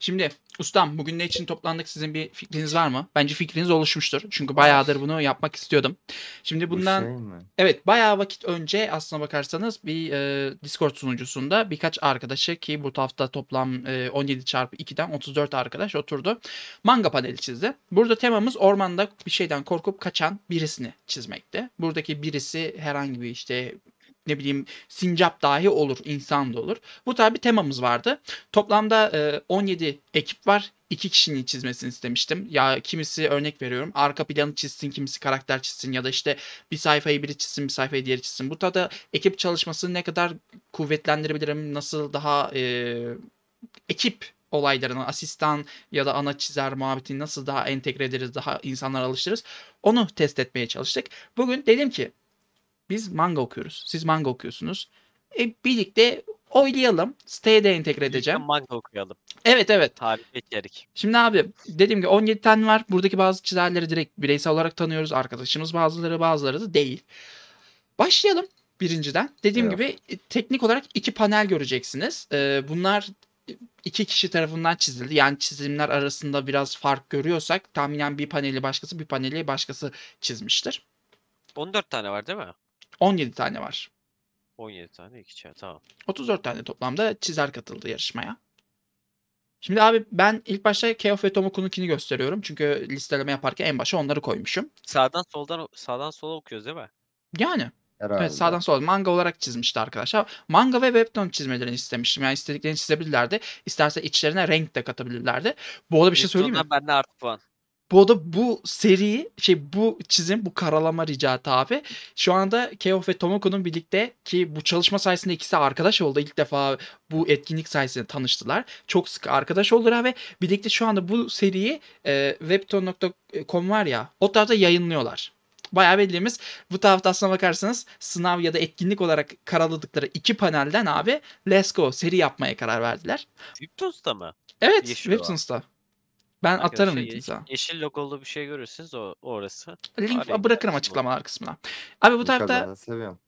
Şimdi ustam bugün ne için toplandık sizin bir fikriniz var mı? Bence fikriniz oluşmuştur. Çünkü bayağıdır bunu yapmak istiyordum. Şimdi bundan şey evet bayağı vakit önce aslına bakarsanız bir e, Discord sunucusunda birkaç arkadaşı ki bu hafta toplam e, 17 çarpı 2'den 34 arkadaş oturdu. Manga paneli çizdi. Burada temamız ormanda bir şeyden korkup kaçan birisini çizmekti. Buradaki birisi herhangi bir işte ne bileyim sincap dahi olur, insan da olur. Bu tabi temamız vardı. Toplamda e, 17 ekip var. İki kişinin çizmesini istemiştim. Ya kimisi örnek veriyorum arka planı çizsin, kimisi karakter çizsin ya da işte bir sayfayı biri çizsin, bir sayfayı diğeri çizsin. Bu tarz ekip çalışmasını ne kadar kuvvetlendirebilirim, nasıl daha e, ekip olaylarını, asistan ya da ana çizer muhabbetini nasıl daha entegre ederiz, daha insanlar alıştırırız. Onu test etmeye çalıştık. Bugün dedim ki biz manga okuyoruz. Siz manga okuyorsunuz. E, birlikte oylayalım. Siteye de entegre edeceğim. Manga okuyalım. Evet evet. Harika içerik. Şimdi abi dediğim gibi 17 tane var. Buradaki bazı çizerleri direkt bireysel olarak tanıyoruz. Arkadaşımız bazıları bazıları da değil. Başlayalım birinciden. Dediğim evet. gibi e, teknik olarak iki panel göreceksiniz. Ee, bunlar iki kişi tarafından çizildi. Yani çizimler arasında biraz fark görüyorsak tahminen bir paneli başkası bir paneli başkası çizmiştir. 14 tane var değil mi? 17 tane var. 17 tane ikişer tamam. 34 tane toplamda çizer katıldı yarışmaya. Şimdi abi ben ilk başta Keof ve Tomoku'nunkini gösteriyorum. Çünkü listeleme yaparken en başa onları koymuşum. Sağdan soldan sağdan sola okuyoruz değil mi? Yani. Herhalde. Evet sağdan sola manga olarak çizmişti arkadaşlar. Manga ve webtoon çizmelerini istemiştim. Yani istediklerini çizebilirlerdi. İsterse içlerine renk de katabilirlerdi. Bu arada bir şey söyleyeyim mi? Ben de artı puan. Bu da bu seri, şey bu çizim bu karalama ricatı abi. Şu anda Keof ve Tomoko'nun birlikte ki bu çalışma sayesinde ikisi arkadaş oldu. İlk defa bu etkinlik sayesinde tanıştılar. Çok sık arkadaş oldular ve birlikte şu anda bu seriyi e, webton.com var ya o tarafta yayınlıyorlar bayağı bildiğimiz bu tarafta aslına bakarsanız sınav ya da etkinlik olarak karaladıkları iki panelden abi Let's Go seri yapmaya karar verdiler. Webtoons'ta mı? Evet Yeşil Webtoons'ta. Ben Arkadaşlar atarım ye- şey, linkinize. Yeşil logolu bir şey görürsünüz o orası. Link Arayın bırakırım dersiniz bu. açıklamalar kısmına. Abi bu tarafta Kazanı seviyorum.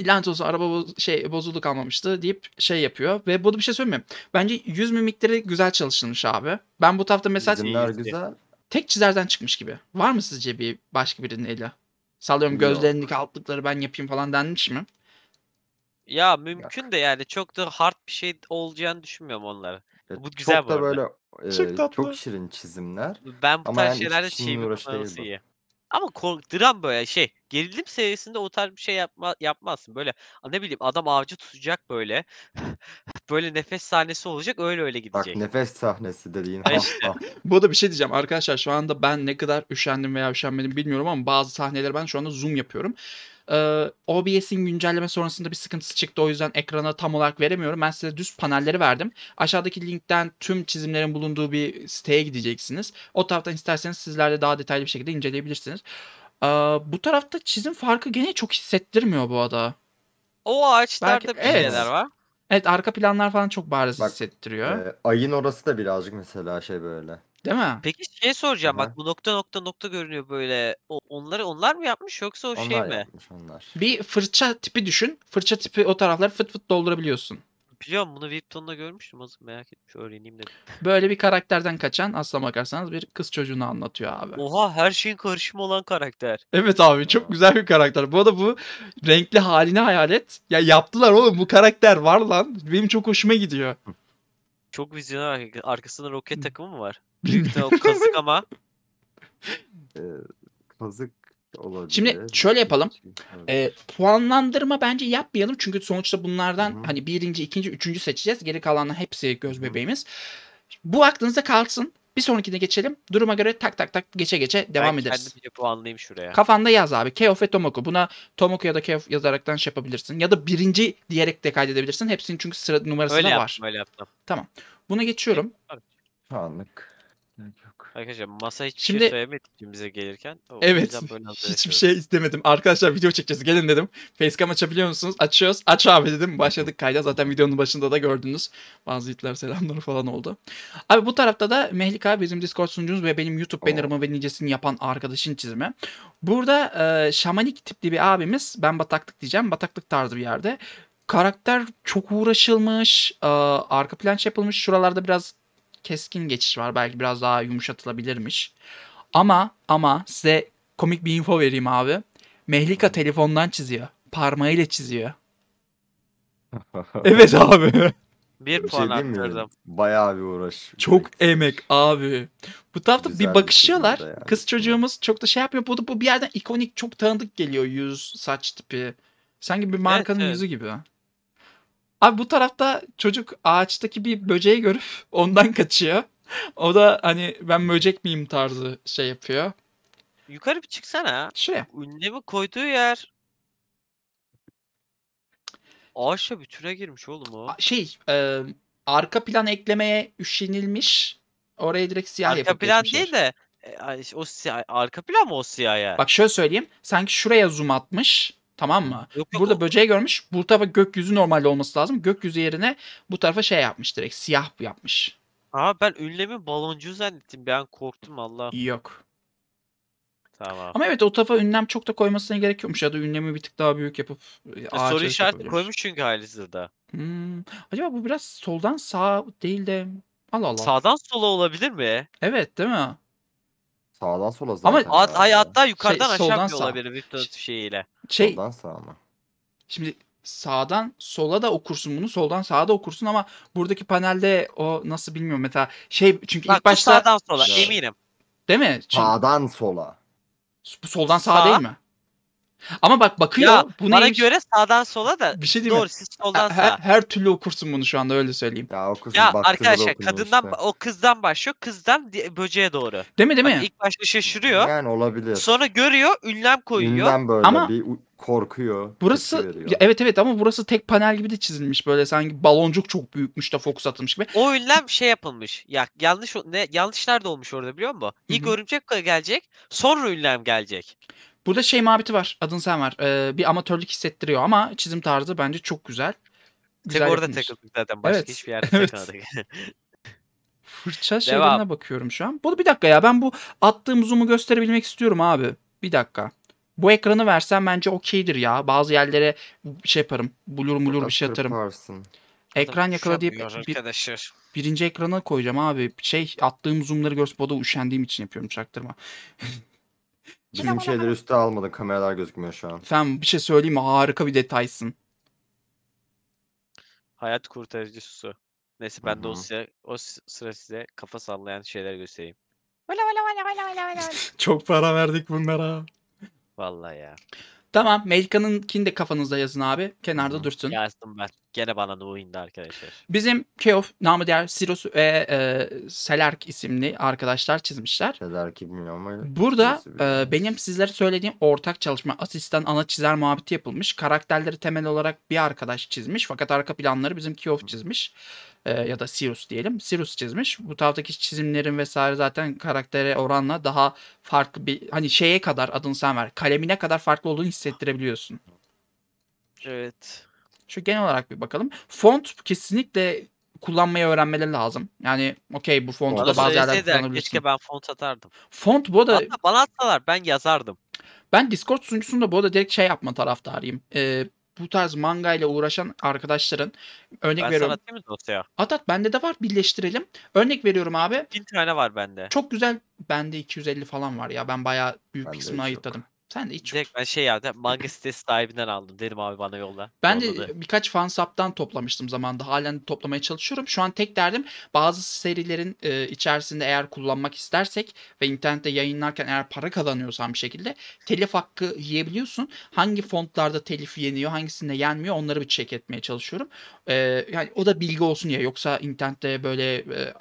lanet olsun araba boz- şey bozuldu kalmamıştı deyip şey yapıyor. Ve bu da bir şey söyleyeyim mi? Bence yüz mimikleri güzel çalışılmış abi. Ben bu tarafta mesela Çizimler güzel. tek çizerden çıkmış gibi. Var mı sizce bir başka birinin eli? Sallıyorum Yok. gözlerindeki altlıkları ben yapayım falan denmiş mi? Ya mümkün de yani çok da hard bir şey olacağını düşünmüyorum onlara. Bu güzel bu da arada. böyle çok tatlı. Çok şirin çizimler. Ben bu tarz şeylerde çizim uğraştığınız iyi. Ama kork dram böyle şey. Gerilim serisinde o tarz bir şey yapma, yapmazsın. Böyle ne bileyim adam avcı tutacak böyle. böyle nefes sahnesi olacak öyle öyle gidecek. Bak nefes sahnesi dediğin. Bu da bir şey diyeceğim arkadaşlar şu anda ben ne kadar üşendim veya üşenmedim bilmiyorum ama bazı sahneleri ben şu anda zoom yapıyorum. Ee, OBS'in güncelleme sonrasında bir sıkıntısı çıktı. O yüzden ekrana tam olarak veremiyorum. Ben size düz panelleri verdim. Aşağıdaki linkten tüm çizimlerin bulunduğu bir siteye gideceksiniz. O taraftan isterseniz sizler de daha detaylı bir şekilde inceleyebilirsiniz. Ee, bu tarafta çizim farkı gene çok hissettirmiyor bu ada. O ağaçlarda Belki, bir evet. şeyler var. Evet arka planlar falan çok bariz Bak, hissettiriyor. E, ayın orası da birazcık mesela şey böyle Değil mi? Peki şey soracağım Aha. bak bu nokta nokta nokta görünüyor böyle. O, onları onlar mı yapmış yoksa o şey onlar şey mi? yapmış onlar. Bir fırça tipi düşün. Fırça tipi o tarafları fıt fıt doldurabiliyorsun. Biliyorum bunu Vipton'da görmüştüm. azıcık merak etmiş öğreneyim dedim. Böyle bir karakterden kaçan aslına bakarsanız bir kız çocuğunu anlatıyor abi. Oha her şeyin karışımı olan karakter. Evet abi çok güzel bir karakter. Bu arada bu renkli halini hayal et. Ya yaptılar oğlum bu karakter var lan. Benim çok hoşuma gidiyor. Çok vizyoner. Arkasında roket takımı mı var? Büyük de o kazık ama. Ee, kazık olabilir. Şimdi şöyle yapalım. Ee, puanlandırma bence yapmayalım. Çünkü sonuçta bunlardan Hı-hı. hani birinci, ikinci, üçüncü seçeceğiz. Geri kalanın hepsi göz bebeğimiz. Hı-hı. Bu aklınıza kalsın. Bir sonrakine geçelim. Duruma göre tak tak tak geçe geçe devam ben ederiz. Ben kendim puanlayayım şuraya. Kafanda yaz abi. Keof ve Tomoko. Buna Tomoko ya da Keof yazaraktan şey yapabilirsin. Ya da birinci diyerek de kaydedebilirsin. Hepsinin çünkü sıra numarası öyle yaptım, var. Öyle yaptım. Tamam. Buna geçiyorum. Anlık. Arkadaşlar masa hiç şey Şimdi, şey söylemedik bize gelirken. O evet hiçbir şey istemedim. Arkadaşlar video çekeceğiz gelin dedim. Facecam açabiliyor musunuz? Açıyoruz. Aç abi dedim. Başladık kayda. Zaten videonun başında da gördünüz. Bazı itler selamları falan oldu. Abi bu tarafta da Mehlika bizim Discord sunucumuz ve benim YouTube bannerımı ve nicesini yapan arkadaşın çizimi. Burada e, şamanik tipli bir abimiz. Ben bataklık diyeceğim. Bataklık tarzı bir yerde karakter çok uğraşılmış. Ee, arka plan şey yapılmış. Şuralarda biraz keskin geçiş var. Belki biraz daha yumuşatılabilirmiş. Ama ama size komik bir info vereyim abi. Mehlika telefondan çiziyor. Parmağıyla çiziyor. evet abi. Bir, bir şey puan şey arttırdım. Bayağı bir uğraş. Çok emek abi. Bu tarafta Güzel bir bakışıyorlar. Bir yani. Kız çocuğumuz çok da şey yapmıyor. Bu, bu bir yerden ikonik çok tanıdık geliyor yüz, saç tipi. Sanki bir markanın evet, evet. yüzü gibi. Abi bu tarafta çocuk ağaçtaki bir böceği görüp ondan kaçıyor. O da hani ben böcek miyim tarzı şey yapıyor. Yukarı bir çıksana. Şuraya. Ünlemi koyduğu yer. Ağaçla bütüne girmiş oğlum o. Şey e, arka plan eklemeye üşenilmiş. Oraya direkt siyah arka yapıp plan değil de e, o siyah, arka plan mı o siyah yani? Bak şöyle söyleyeyim. Sanki şuraya zoom atmış. Tamam mı? Yok, yok, Burada o... böceği görmüş. Bu tarafa gökyüzü normalde olması lazım. Gökyüzü yerine bu tarafa şey yapmış direkt. Siyah yapmış. Aa ben ünlemi baloncu zannettim. Ben korktum Allah. Yok. Tamam. Ama evet o tarafa ünlem çok da koymasına gerek yokmuş. Ya da ünlemi bir tık daha büyük yapıp e, e soru işareti koymuş çünkü ailesi de. Hmm. Acaba bu biraz soldan sağ değil de Allah Allah. Sağdan sola olabilir mi? Evet değil mi? Sağdan sola Ama zaten. at, hay, hatta şey, yukarıdan Şey, aşağı bir bile sağ. olabilir Victor şeyiyle. Şey Sağdan sağa mı? şimdi sağdan sola da okursun bunu soldan sağa da okursun ama buradaki panelde o nasıl bilmiyorum meta şey çünkü Bak ilk başta sağdan sola eminim. değil mi? Çünkü Sağdan sola. bu soldan sağa Sağ. değil mi? Ama bak bakıyor. Ya, bu bana neymiş? göre sağdan sola da bir şey değil doğru mi? siz soldan sağa. Her, türlü okursun bunu şu anda öyle söyleyeyim. Ya, okursun, ya arkadaşlar kadından işte. o kızdan başlıyor kızdan böceğe doğru. Değil mi değil mi? Bak, ilk başta şaşırıyor. Yani olabilir. Sonra görüyor ünlem koyuyor. Ünlem böyle ama, bir korkuyor. Burası ya evet evet ama burası tek panel gibi de çizilmiş böyle sanki baloncuk çok büyükmüş de fokus atılmış gibi. O ünlem şey yapılmış. Ya yanlış ne yanlışlar da olmuş orada biliyor musun? İlk Hı-hı. örümcek gelecek, sonra ünlem gelecek. Burada şey muhabbeti var. Adın sen var. Ee, bir amatörlük hissettiriyor ama çizim tarzı bence çok güzel. güzel Tek orada takıldık zaten. Başka evet. hiçbir yerde evet. takılmadık. Fırça şeylerine bakıyorum şu an. Bu bir dakika ya ben bu attığım zoom'u gösterebilmek istiyorum abi. Bir dakika. Bu ekranı versen bence okeydir ya. Bazı yerlere şey yaparım. Blur mulur bir şey atarım. Yaparsın. Ekran yakala diye bir, birinci ekrana koyacağım abi. Şey attığım zoomları görüp o da üşendiğim için yapıyorum çaktırma. Bizim şeyleri üste almadım. Kameralar gözükmüyor şu an. Sen bir şey söyleyeyim mi? Harika bir detaysın. Hayat kurtarıcı su. Neyse ben de o, Hı size, o sıra size kafa sallayan şeyler göstereyim. Valla valla valla valla valla valla. Çok para verdik bunlara. Vallahi ya. Tamam Melka'nınkini de kafanızda yazın abi. Kenarda Hı, dursun. Yazdım ben. Gene bana da oyunda arkadaşlar. Bizim Keof, namı diğer Sirus ve e, Selerk isimli arkadaşlar çizmişler. Selark bilmiyorum ama. Burada e, benim sizlere söylediğim ortak çalışma asistan ana çizer muhabbeti yapılmış. Karakterleri temel olarak bir arkadaş çizmiş. Fakat arka planları bizim Keof çizmiş e, ya da Sirius diyelim. Sirius çizmiş. Bu taraftaki çizimlerin vesaire zaten karaktere oranla daha farklı bir hani şeye kadar adını sen ver. Kalemine kadar farklı olduğunu hissettirebiliyorsun. Evet. Şu genel olarak bir bakalım. Font kesinlikle kullanmayı öğrenmeleri lazım. Yani okey bu fontu Bana da bazı şey yerlerde kullanabilirsin. Keşke ben font atardım. Font bu da... bana atsalar ben yazardım. Ben Discord sunucusunda bu arada direkt şey yapma taraftarıyım. Ee, bu tarz manga ile uğraşan arkadaşların örnek ben veriyorum. Ben sana dosya? At at bende de var birleştirelim. Örnek veriyorum abi. Bin tane var bende. Çok güzel bende 250 falan var ya ben bayağı büyük ben kısmını ayıtladım. Sen de hiç yok. ben şey ya manga sitesi sahibinden aldım. Dedim abi bana yolla. Ben de birkaç fan saptan toplamıştım zamanda. Halen toplamaya çalışıyorum. Şu an tek derdim bazı serilerin e, içerisinde eğer kullanmak istersek ve internette yayınlarken eğer para kazanıyorsan bir şekilde telif hakkı yiyebiliyorsun. Hangi fontlarda telif yeniyor, hangisinde yenmiyor onları bir check etmeye çalışıyorum. E, yani o da bilgi olsun ya yoksa internette böyle e,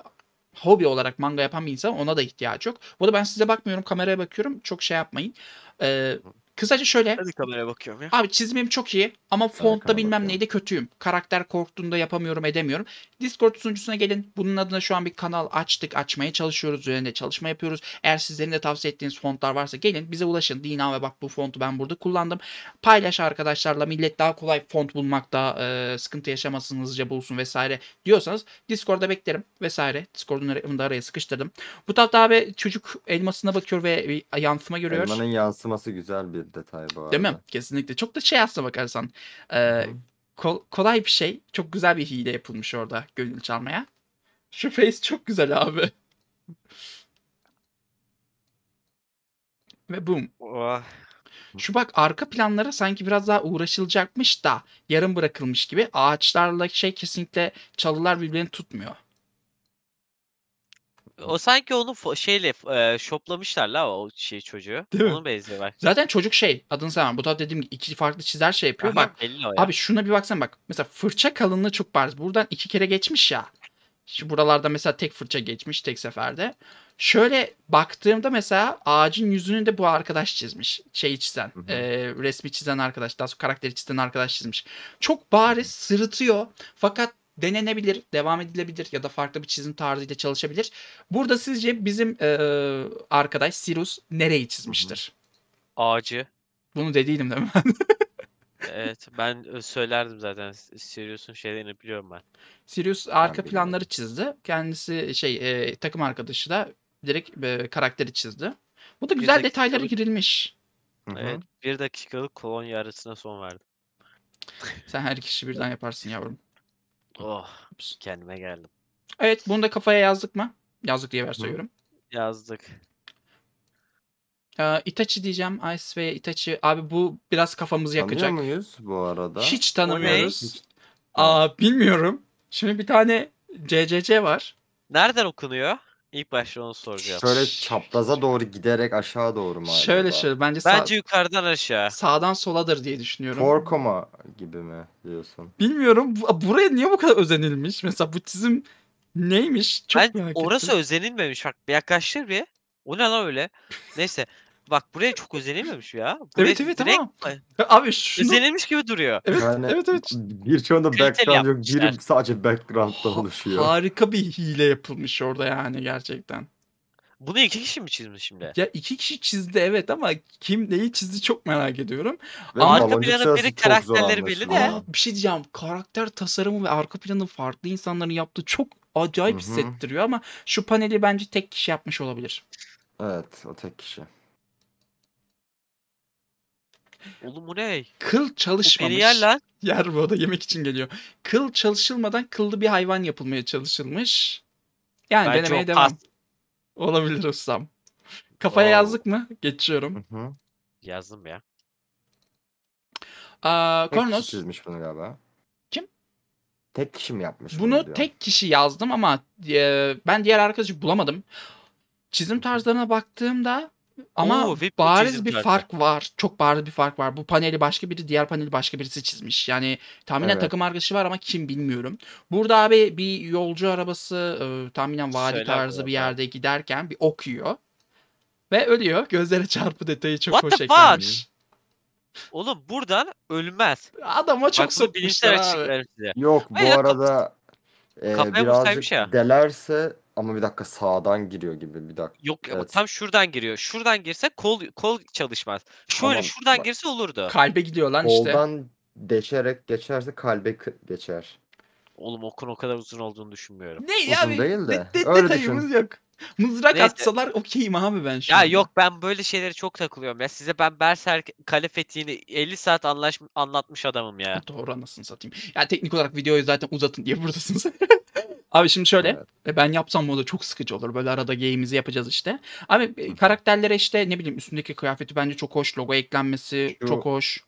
hobi olarak manga yapan bir insan ona da ihtiyaç yok. Bu da ben size bakmıyorum kameraya bakıyorum çok şey yapmayın. Ee, Kısaca şöyle. Hadi kameraya bakıyorum ya. Abi çizimim çok iyi ama fontta bilmem neydi kötüyüm. Karakter korktuğunda yapamıyorum edemiyorum. Discord sunucusuna gelin. Bunun adına şu an bir kanal açtık. Açmaya çalışıyoruz. Üzerinde çalışma yapıyoruz. Eğer sizlerin de tavsiye ettiğiniz fontlar varsa gelin bize ulaşın. Dina ve bak bu fontu ben burada kullandım. Paylaş arkadaşlarla millet daha kolay font bulmakta e, sıkıntı yaşamasın hızlıca bulsun vesaire diyorsanız Discord'da beklerim vesaire. Discord'un da araya sıkıştırdım. Bu tarafta abi çocuk elmasına bakıyor ve bir yansıma görüyor. Elmanın yansıması güzel bir detay bu arada. Değil mi? Kesinlikle. Çok da şey aslına bakarsan. E, kol, kolay bir şey. Çok güzel bir hile yapılmış orada gönül çalmaya. Şu face çok güzel abi. Ve boom. Oh. Şu bak arka planlara sanki biraz daha uğraşılacakmış da yarım bırakılmış gibi. Ağaçlarla şey kesinlikle çalılar birbirini tutmuyor. O sanki onu şeyle e, şoplamışlar la o şey çocuğu. Değil mi? benziyor bak. Zaten çocuk şey adını sevmem. Bu tabi dediğim gibi iki farklı çizer şey yapıyor. Ama bak belli o ya. abi şuna bir baksana bak. Mesela fırça kalınlığı çok bariz. Buradan iki kere geçmiş ya. Şu buralarda mesela tek fırça geçmiş tek seferde. Şöyle baktığımda mesela ağacın yüzünü de bu arkadaş çizmiş. Şeyi çizen, hı hı. e, resmi çizen arkadaş, daha sonra karakteri çizen arkadaş çizmiş. Çok bariz sırıtıyor. Fakat denenebilir, devam edilebilir ya da farklı bir çizim tarzıyla çalışabilir. Burada sizce bizim e, arkadaş Sirius nereyi çizmiştir? Ağacı. Bunu dediydim değil mi? evet ben e, söylerdim zaten. Sirius'un şeylerini biliyorum ben. Sirius arka ben planları çizdi. Kendisi şey e, takım arkadaşı da direkt e, karakteri çizdi. Bu da güzel detaylara girilmiş. Evet. Bir dakikalık kolon yarısına son verdim. Sen her kişi birden yaparsın yavrum. Oh kendime geldim. Evet bunu da kafaya yazdık mı? Yazdık diye varsayıyorum. Yazdık. Ee, Itachi diyeceğim. Ice ve Itachi. Abi bu biraz kafamızı yakacak. Tanıyor muyuz bu arada? Hiç tanımıyoruz. Aa, bilmiyorum. Şimdi bir tane CCC var. Nereden okunuyor? İlk başta onu soracağım. Şöyle çapraza doğru giderek aşağı doğru mu acaba? Şöyle şöyle bence, sağ- Bence yukarıdan aşağı. sağdan soladır diye düşünüyorum. Porco mu gibi mi diyorsun? Bilmiyorum buraya niye bu kadar özenilmiş? Mesela bu çizim neymiş? Çok Ben merak orası ettim. özenilmemiş. Bak bir yaklaştır bir. O ne lan öyle? Neyse. Bak buraya çok özenilmemiş ya. Buraya evet evet direkt... ama. Abi şunu... Özenilmiş gibi duruyor. Evet yani, evet evet. Birçoğunda background yok. Biri sadece background'da oluşuyor. Harika bir hile yapılmış orada yani gerçekten. Bunu iki kişi mi çizmiş şimdi? Ya iki kişi çizdi evet ama kim neyi çizdi çok merak ediyorum. Ve arka planı biri karakterleri belli de. bir şey diyeceğim karakter tasarımı ve arka planı farklı insanların yaptığı çok acayip Hı-hı. hissettiriyor ama şu paneli bence tek kişi yapmış olabilir. Evet o tek kişi. Oğlum bu ne? Kıl çalışmamış. Bu yer lan. Yer bu da yemek için geliyor. Kıl çalışılmadan kıllı bir hayvan yapılmaya çalışılmış. Yani Bence denemeye devam. At. Olabilir ustam. Kafaya Oo. yazdık mı? Geçiyorum. Hı hı. Yazdım ya. Aa, Kornos. çizmiş bunu galiba. Kim? Tek kişi mi yapmış? Bunu, bunu tek kişi yazdım ama e, ben diğer arkadaşı bulamadım. Çizim tarzlarına baktığımda ama Oo, bariz bir zaten. fark var. Çok bariz bir fark var. Bu paneli başka biri, diğer paneli başka birisi çizmiş. Yani tahminen evet. takım arkadaşı var ama kim bilmiyorum. Burada abi bir yolcu arabası e, tahminen vadi Söyle tarzı bir yerde giderken bir okuyor Ve ölüyor. Gözlere çarpı detayı çok What hoş eklenmiş. Oğlum buradan ölmez. Adama çok Bak, sokmuşlar Yok bu Hayır, arada e, birazcık şey. delerse ama bir dakika sağdan giriyor gibi bir dakika. Yok ama Evet. tam şuradan giriyor. Şuradan girse kol kol çalışmaz. Şöyle Tamam, şuradan girse olurdu. Kalbe gidiyor lan işte. Koldan deşerek geçerse kalbe k- geçer. Oğlum okun o kadar uzun olduğunu düşünmüyorum. Ne ya? Uzun değil de, de- öyle detayımız yok. Mızrak Neyse. atsalar okeyim abi ben şu Ya an. yok ben böyle şeylere çok takılıyorum ya. Size ben Berserk kale fethini 50 saat anlaş, anlatmış adamım ya. Doğru anasını satayım. Ya teknik olarak videoyu zaten uzatın diye buradasınız. Abi şimdi şöyle evet. E, ben yapsam bu da çok sıkıcı olur. Böyle arada geyimizi yapacağız işte. Abi e, karakterlere işte ne bileyim üstündeki kıyafeti bence çok hoş. Logo eklenmesi şu, çok hoş.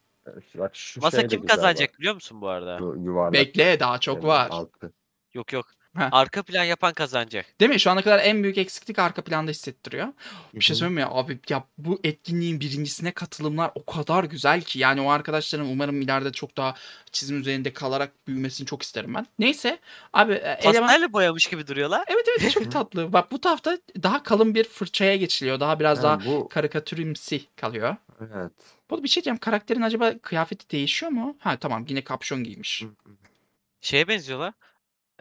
Bak şu Masa kim kazanacak bak. biliyor musun bu arada? yuvarlak. Bekle daha çok evet, var. Altı. Yok yok. Ha. Arka plan yapan kazanacak. Değil mi? Şu ana kadar en büyük eksiklik arka planda hissettiriyor. Bir şey söyleyeyim mi ya abi ya bu etkinliğin birincisine katılımlar o kadar güzel ki yani o arkadaşların umarım ileride çok daha çizim üzerinde kalarak büyümesini çok isterim ben. Neyse abi Pastellle eleman... boyamış gibi duruyorlar. Evet evet çok tatlı. Bak bu tarafta daha kalın bir fırçaya geçiliyor. Daha biraz yani daha bu... karikatürümsi kalıyor. Evet. Bu bir şey diyeceğim. Karakterin acaba kıyafeti değişiyor mu? Ha tamam yine kapşon giymiş. Şeye benziyorlar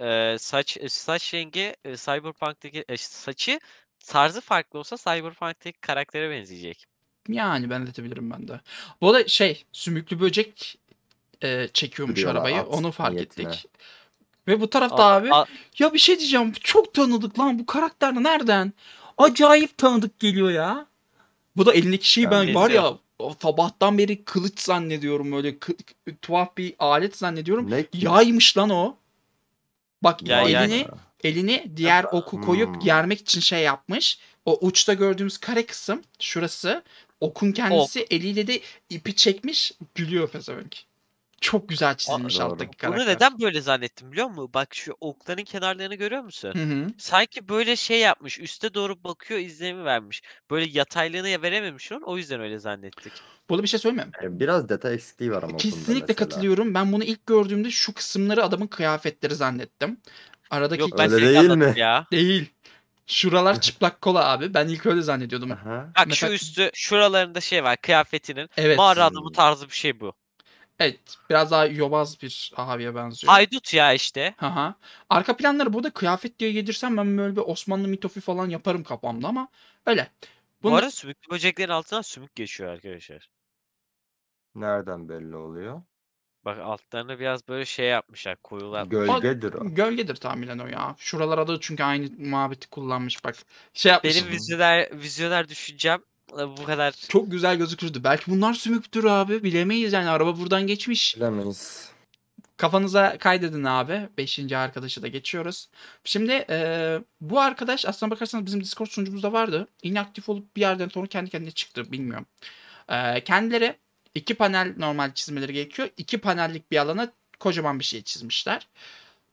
e, saç saç rengi e, Cyberpunk'taki e, saçı tarzı farklı olsa Cyberpunk'taki karaktere benzeyecek. Yani benzetebilirim ben de. Bu da şey sümüklü böcek e, çekiyormuş Biliyorlar, arabayı. At, Onu fark niyetine. ettik. Ve bu tarafta a, abi a, ya bir şey diyeceğim çok tanıdık lan bu karakter nereden? Acayip tanıdık geliyor ya. Bu da elindeki şeyi ben, ben var ya sabahtan beri kılıç zannediyorum öyle kı, tuhaf bir alet zannediyorum. Ne? Yaymış lan o. Bak ya, elini ya. elini diğer oku koyup hmm. germek için şey yapmış. O uçta gördüğümüz kare kısım şurası. Okun kendisi ok. eliyle de ipi çekmiş. Gülüyor pezevenk çok güzel çizilmiş Aa, alttaki karakter. Bunu neden böyle zannettim biliyor musun? Bak şu okların kenarlarını görüyor musun? Hı hı. Sanki böyle şey yapmış. Üste doğru bakıyor izlemi vermiş. Böyle yataylığını verememiş onun. O yüzden öyle zannettik. Bu bir şey söyleyeyim mi? E, biraz detay eksikliği var ama. Kesinlikle katılıyorum. Ben bunu ilk gördüğümde şu kısımları adamın kıyafetleri zannettim. Aradaki Yok, ben öyle değil mi? Ya. Değil. Şuralar çıplak kola abi. Ben ilk öyle zannediyordum. Aha. Bak Mesela... şu üstü şuralarında şey var kıyafetinin. Evet. Mağara adamı tarzı bir şey bu. Evet biraz daha yobaz bir abiye benziyor. Haydut ya işte. Aha. Arka planları burada kıyafet diye yedirsem ben böyle bir Osmanlı mitofi falan yaparım kafamda ama öyle. Bunu... Bu arada sümüklü böceklerin altına sümük geçiyor arkadaşlar. Nereden belli oluyor? Bak altlarını biraz böyle şey yapmışlar koyular. Gölgedir o. Gölgedir tahminen o ya. Şuralara da çünkü aynı muhabbeti kullanmış bak. Şey yapmış. Benim vizyoner, vizyoner düşüncem ee, bu kadar. Çok güzel gözükürdü. Belki bunlar sümüktür abi. Bilemeyiz yani. Araba buradan geçmiş. Bilemeyiz. Kafanıza kaydedin abi. Beşinci arkadaşı da geçiyoruz. Şimdi e, bu arkadaş aslına bakarsanız bizim Discord sunucumuzda vardı. İnaktif olup bir yerden sonra kendi kendine çıktı. Bilmiyorum. E, kendileri iki panel normal çizmeleri gerekiyor. İki panellik bir alana kocaman bir şey çizmişler.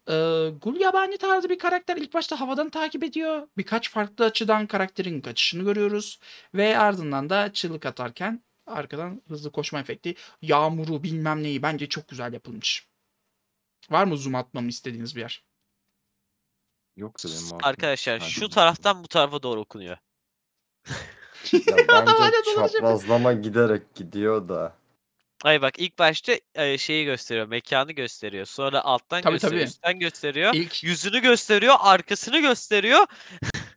Ee, Gul yabancı tarzı bir karakter ilk başta havadan takip ediyor. Birkaç farklı açıdan karakterin kaçışını görüyoruz. Ve ardından da çığlık atarken arkadan hızlı koşma efekti. Yağmuru bilmem neyi bence çok güzel yapılmış. Var mı zoom atmamı istediğiniz bir yer? Yoksa benim Arkadaşlar aklımda. şu taraftan bu tarafa doğru okunuyor. ya bence çaprazlama giderek gidiyor da. Ay bak ilk başta şeyi gösteriyor, mekanı gösteriyor. Sonra alttan tabii, gösteriyor, tabii. üstten gösteriyor. İlk... Yüzünü gösteriyor, arkasını gösteriyor.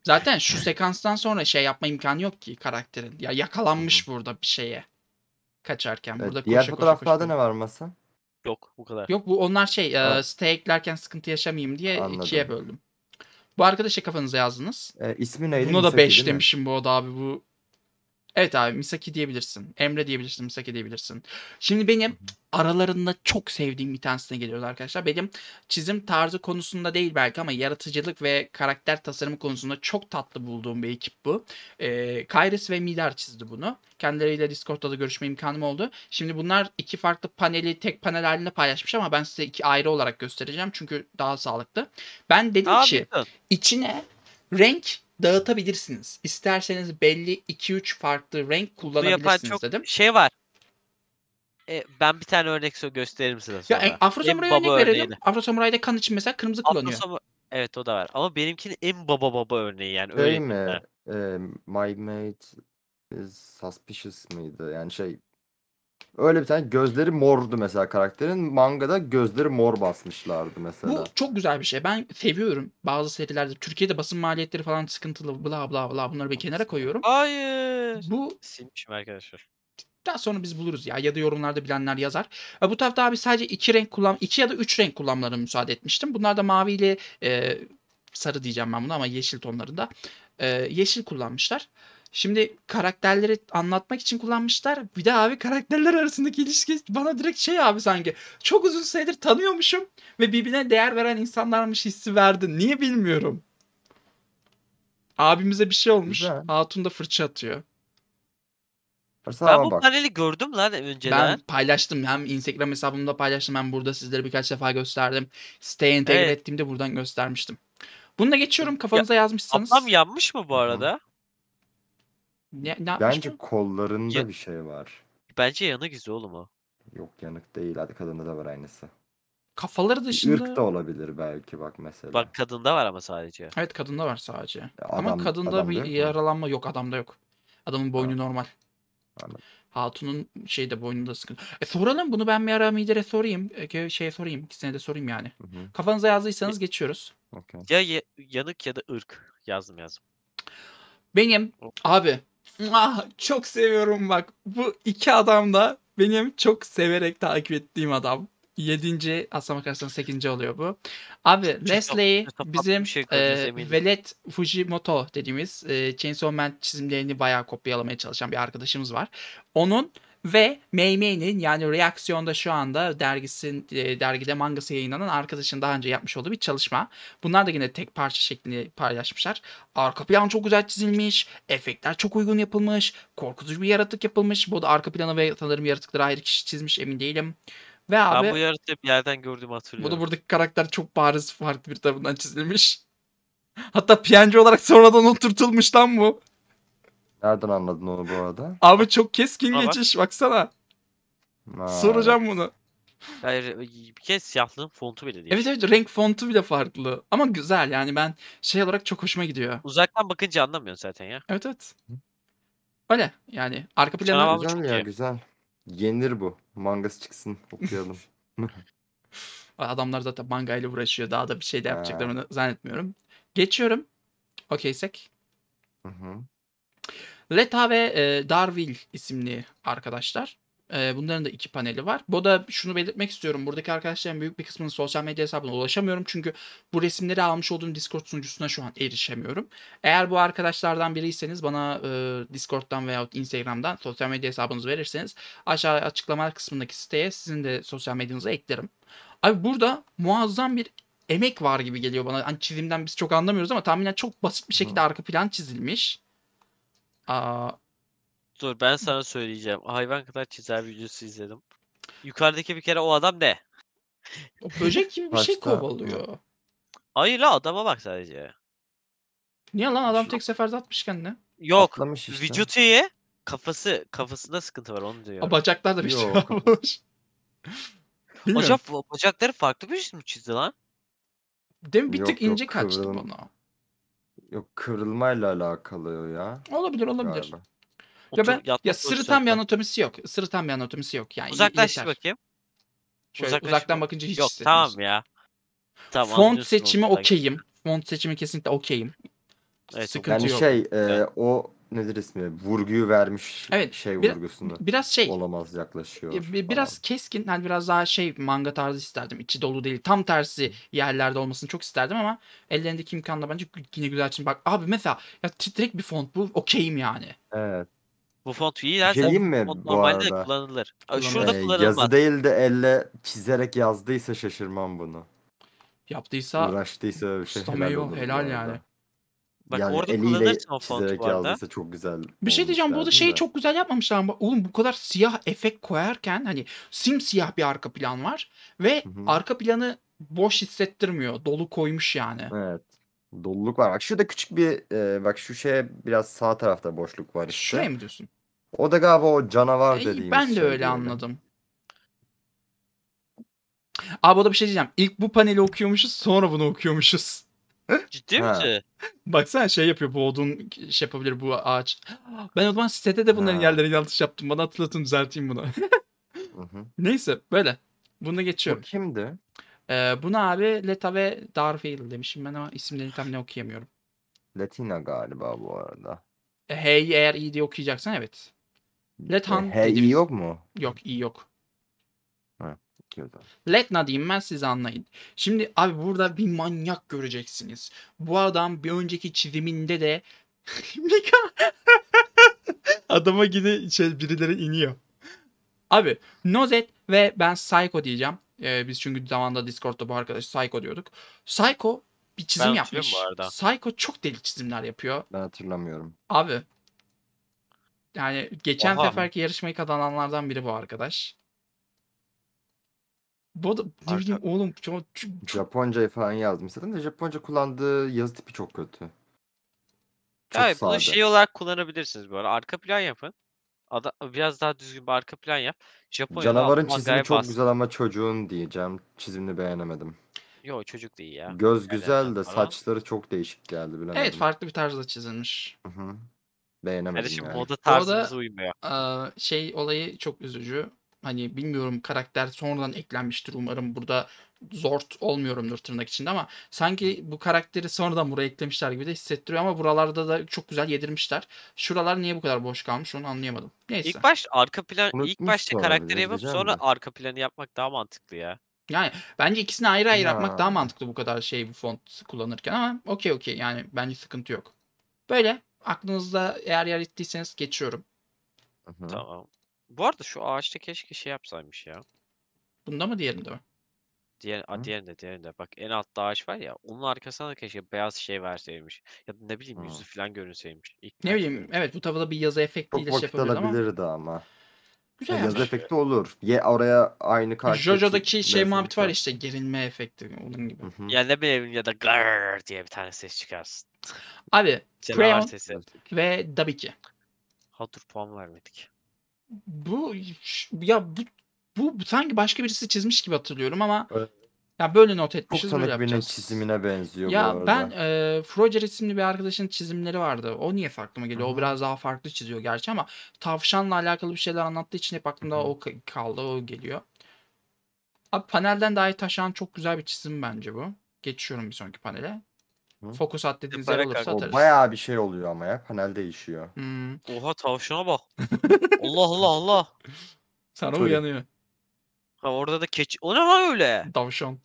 Zaten şu sekanstan sonra şey yapma imkanı yok ki karakterin. Ya yakalanmış burada bir şeye. Kaçarken evet, burada diğer koşa, fotoğraflarda koşa, ne var masa? Yok bu kadar. Yok bu onlar şey ha. e, site eklerken sıkıntı yaşamayayım diye Anladım. ikiye böldüm. Bu arkadaşı kafanıza yazdınız. E, ismi neydi? Bunu da 5 demişim bu oda abi bu Evet abi Misaki diyebilirsin. Emre diyebilirsin, Misaki diyebilirsin. Şimdi benim aralarında çok sevdiğim bir tanesine geliyoruz arkadaşlar. Benim çizim tarzı konusunda değil belki ama yaratıcılık ve karakter tasarımı konusunda çok tatlı bulduğum bir ekip bu. Ee, Kairis ve Midar çizdi bunu. Kendileriyle Discord'da da görüşme imkanım oldu. Şimdi bunlar iki farklı paneli tek panel halinde paylaşmış ama ben size iki ayrı olarak göstereceğim. Çünkü daha sağlıklı. Ben dedim Abi, ki içine renk dağıtabilirsiniz. İsterseniz belli 2-3 farklı renk kullanabilirsiniz çok dedim. Şey var. E, ben bir tane örnek gösteririm size sonra. Ya, e, Afro Samurai'ye örnek verelim. Afro Samurai'de kan için mesela kırmızı Afro kullanıyor. Samu- evet o da var. Ama benimkinin en baba baba örneği yani. Öyle şey mi? E, My Mate is Suspicious mıydı? Yani şey Öyle bir tane gözleri mordu mesela karakterin. Mangada gözleri mor basmışlardı mesela. Bu çok güzel bir şey. Ben seviyorum bazı serilerde. Türkiye'de basın maliyetleri falan sıkıntılı bla bla bla bunları bir kenara koyuyorum. Hayır. Bu silmişim arkadaşlar. Daha sonra biz buluruz ya ya da yorumlarda bilenler yazar. E, bu tarafta abi sadece iki renk kullan, iki ya da üç renk kullanmalarına müsaade etmiştim. Bunlar da mavi ile e, sarı diyeceğim ben bunu ama yeşil tonlarında e, yeşil kullanmışlar. Şimdi karakterleri anlatmak için kullanmışlar. Bir de abi karakterler arasındaki ilişki bana direkt şey abi sanki. Çok uzun süredir tanıyormuşum ve birbirine değer veren insanlarmış hissi verdi. Niye bilmiyorum. Abimize bir şey olmuş. Güzel. Hatun da fırça atıyor. Fırsat ben bu bak. paneli gördüm lan önceden. Ben paylaştım. Hem Instagram hesabımda paylaştım. Hem burada sizlere birkaç defa gösterdim. Siteye entegre evet. ettiğimde buradan göstermiştim. Bunu da geçiyorum. Kafanıza ya, yazmışsanız. Ablam yanmış mı bu arada? Hı. Ne, ne Bence mı? kollarında Ya- bir şey var. Bence yanık izi oğlum o. Yok yanık değil. Hadi kadında da var aynısı. Kafaları dışında. Irk da olabilir belki bak mesela. Bak kadında var ama sadece. Evet kadında var sadece. Ya Ama kadında adamda bir yok mu? yaralanma yok adamda yok. Adamın boynu Ha. normal. Anladım. Hatun'un şeyde boynunda sıkıntı. E soralım bunu ben bir ara midere sorayım. E, şeye sorayım. İkisine de sorayım yani. Hı hı, Kafanıza yazdıysanız geçiyoruz. okey. Ya yanık ya da ırk yazdım yazdım. Benim abi Ah, çok seviyorum bak. Bu iki adam da benim çok severek takip ettiğim adam. Yedinci aslına bakarsan sekinci oluyor bu. Abi Leslie bizim şey e, Velet Fujimoto dediğimiz e, Chainsaw Man çizimlerini bayağı kopyalamaya çalışan bir arkadaşımız var. Onun ve Mei yani Reaksiyon'da şu anda dergisin e, dergide mangası yayınlanan arkadaşın daha önce yapmış olduğu bir çalışma. Bunlar da yine tek parça şeklinde paylaşmışlar. Arka plan çok güzel çizilmiş, efektler çok uygun yapılmış, korkutucu bir yaratık yapılmış. Bu da arka planı ve sanırım yaratıkları ayrı kişi çizmiş emin değilim. Ve abi, ben bu yaratığı bir yerden gördüm hatırlıyorum. Bu da buradaki karakter çok bariz farklı bir tarafından çizilmiş. Hatta piyancı olarak sonradan oturtulmuş lan bu. Nereden anladın onu bu arada? Abi çok keskin Ama geçiş baksana. Ha. Soracağım bunu. Hayır bir kez siyahlığın fontu bile değil. Evet evet renk fontu bile farklı. Ama güzel yani ben şey olarak çok hoşuma gidiyor. Uzaktan bakınca anlamıyorsun zaten ya. Evet evet. Öyle yani arka planı. Canavar- Güzel çok ya iyi. güzel. Yenir bu. Mangası çıksın okuyalım. Adamlar zaten manga ile uğraşıyor. Daha da bir şey de yapacaklarını zannetmiyorum. Geçiyorum. Okeysek. Hı hı. Leta ve e, Darwin isimli arkadaşlar. E, bunların da iki paneli var. Bu da şunu belirtmek istiyorum. Buradaki arkadaşların büyük bir kısmının sosyal medya hesabına ulaşamıyorum. Çünkü bu resimleri almış olduğum Discord sunucusuna şu an erişemiyorum. Eğer bu arkadaşlardan biriyseniz bana e, Discord'dan veyahut Instagram'dan sosyal medya hesabınızı verirseniz aşağı açıklama kısmındaki siteye sizin de sosyal medyanızı eklerim. Abi burada muazzam bir emek var gibi geliyor bana. Hani çizimden biz çok anlamıyoruz ama tahminen çok basit bir şekilde arka plan çizilmiş. Aa, Dur ben sana söyleyeceğim. Hayvan kadar çizer videosu izledim. Yukarıdaki bir kere o adam ne? o böcek gibi bir şey Başta- kovalıyor. Hayır la adama bak sadece. Niye lan adam tek seferde atmış kendine? Yok. Atlamış işte. Vücut Kafası kafasında sıkıntı var onu diyor. bacaklar da bir şey Yok. yapmış. Hocam bacakları farklı bir şey mi çizdi lan? Demin bir Yok, tık yok, ince kaçtım bana. Yok kırılmayla alakalı ya Olabilir, olabilir. galiba. Ya ben ya sırıtan bir anatomisi yok. Sırıtan bir anatomisi yok. Yani Uzaklaş bakayım. Şöyle uzaklaş uzaktan bakınca hiç Yok tamam ya. Tamam. Font seçimi ortada. okeyim. Font seçimi kesinlikle okeyim. Evet, Sıkıntı Yani yok. şey e, o nedir ismi? Vurguyu vermiş evet, şey bir, vurgusunu. Biraz şey. Olamaz yaklaşıyor. E, bir, biraz falan. keskin. Hani biraz daha şey manga tarzı isterdim. İçi dolu değil. Tam tersi yerlerde olmasını çok isterdim ama ellerindeki imkanla bence yine güzel için bak. Abi mesela ya titrek bir font bu. Okeyim yani. Evet. Bu font iyi dersen Geleyim mi font bu arada? kullanılır. Şurada ee, kullanılmaz. Yazı değil de elle çizerek yazdıysa şaşırmam bunu. Yaptıysa uğraştıysa bir şey helal, helal yani. Bak Yani orada eliyle kullanırsın o çizerek yazdıysa çok güzel Bir şey diyeceğim bu arada şeyi de. çok güzel yapmamışlar ama oğlum bu kadar siyah efekt koyarken hani simsiyah bir arka plan var ve Hı hı. arka planı boş hissettirmiyor. Dolu koymuş yani. Evet. Doluluk var. Bak şurada küçük bir e, bak şu şeye biraz sağ tarafta boşluk var işte. Şuraya işte. mı diyorsun? O da galiba o canavar Ey, dediğimiz ben de şey öyle anladım. Abi o da bir şey diyeceğim. İlk bu paneli okuyormuşuz sonra bunu okuyormuşuz. Ciddi Ha. Bak sen şey yapıyor bu odun şey yapabilir bu ağaç. Ben o zaman sitede de bunların Ha. yanlış yaptım. Bana hatırlatın düzelteyim bunu. Neyse böyle. Bunu da Bu geçiyorum. kimdi? Ee, buna abi Leta ve Darvale demişim ben ama isimlerini tam ne okuyamıyorum. Latina galiba bu arada. E, hey eğer iyi diye okuyacaksan evet. E, Letan H dediğimiz. yok mu? Yok iyi yok gerekiyordu. Letna diyeyim ben siz anlayın. Şimdi abi burada bir manyak göreceksiniz. Bu adam bir önceki çiziminde de Mika adama gide şey, birileri iniyor. Abi Nozet ve ben Psycho diyeceğim. Ee, biz çünkü zamanda Discord'da bu arkadaş Psycho diyorduk. Psycho bir çizim ben yapmış. Psycho çok deli çizimler yapıyor. Ben hatırlamıyorum. Abi yani geçen Oha. seferki yarışmayı kazananlardan biri bu arkadaş. Bu arada ne bileyim oğlum çok, çok, çok Japonca falan yazmış zaten de Japonca kullandığı yazı tipi çok kötü. Çok Yani bunu şey olarak kullanabilirsiniz böyle. Arka plan yapın. Ada, biraz daha düzgün bir arka plan yap. Japonya'da Canavarın çizimi çok bas. güzel ama çocuğun diyeceğim. Çizimini beğenemedim. Yo çocuk değil ya. Göz Nereden güzel de bana? saçları çok değişik geldi bilemedim. Evet farklı bir tarzda çizilmiş. Beğenemedim Kardeşim yani. moda tarzımıza uymuyor. şey olayı çok üzücü. Hani bilmiyorum karakter sonradan eklenmiştir umarım. Burada zort olmuyorumdur tırnak içinde ama sanki bu karakteri sonradan buraya eklemişler gibi de hissettiriyor ama buralarda da çok güzel yedirmişler. Şuralar niye bu kadar boş kalmış onu anlayamadım. Neyse. İlk baş arka plan Unutmuş ilk başta karakteri yapıp sonra mi? arka planı yapmak daha mantıklı ya. Yani bence ikisini ayrı ayrı ya. yapmak daha mantıklı bu kadar şey bu font kullanırken ama okey okey yani bence sıkıntı yok. Böyle aklınızda eğer yer ettiyseniz geçiyorum. Hı-hı. Tamam. Bu arada şu ağaçta keşke şey yapsaymış ya. Bunda mı diğerinde mi? Diğer, a, Hı? diğerinde diğerinde. Bak en altta ağaç var ya. Onun arkasına da keşke beyaz şey verseymiş. Ya da ne bileyim Hı. yüzü falan görünseymiş. İlk ne bileyim evet bu tavada bir yazı efektiyle Çok şey vakit ama. alabilirdi ama. Güzel yani. efekti olur. Ye oraya aynı e, karşı. Jojo'daki şey muhabbet var işte gerilme efekti onun gibi. Hı hı. Ya ne bileyim ya da gar diye bir tane ses çıkarsın. Abi Canavar Crayon sesi. ve Dabiki. Ha dur puan vermedik bu ya bu, bu, bu sanki başka birisi çizmiş gibi hatırlıyorum ama evet. ya böyle not etmişiz Çok böyle benim çizimine benziyor ya bu arada. ben e, Froger isimli bir arkadaşın çizimleri vardı. O niye aklıma geliyor? Hı-hı. O biraz daha farklı çiziyor gerçi ama tavşanla alakalı bir şeyler anlattığı için hep aklımda Hı-hı. o kaldı. O geliyor. Abi panelden dahi taşan çok güzel bir çizim bence bu. Geçiyorum bir sonraki panele. Fokus atletiniz yer Süper olursa atarız. bayağı bir şey oluyor ama ya. Panel değişiyor. Hmm, Oha tavşana bak. Allah Allah Allah. sana Tabii. uyanıyor. Ha, orada da keçi. O ne var öyle? Tavşan.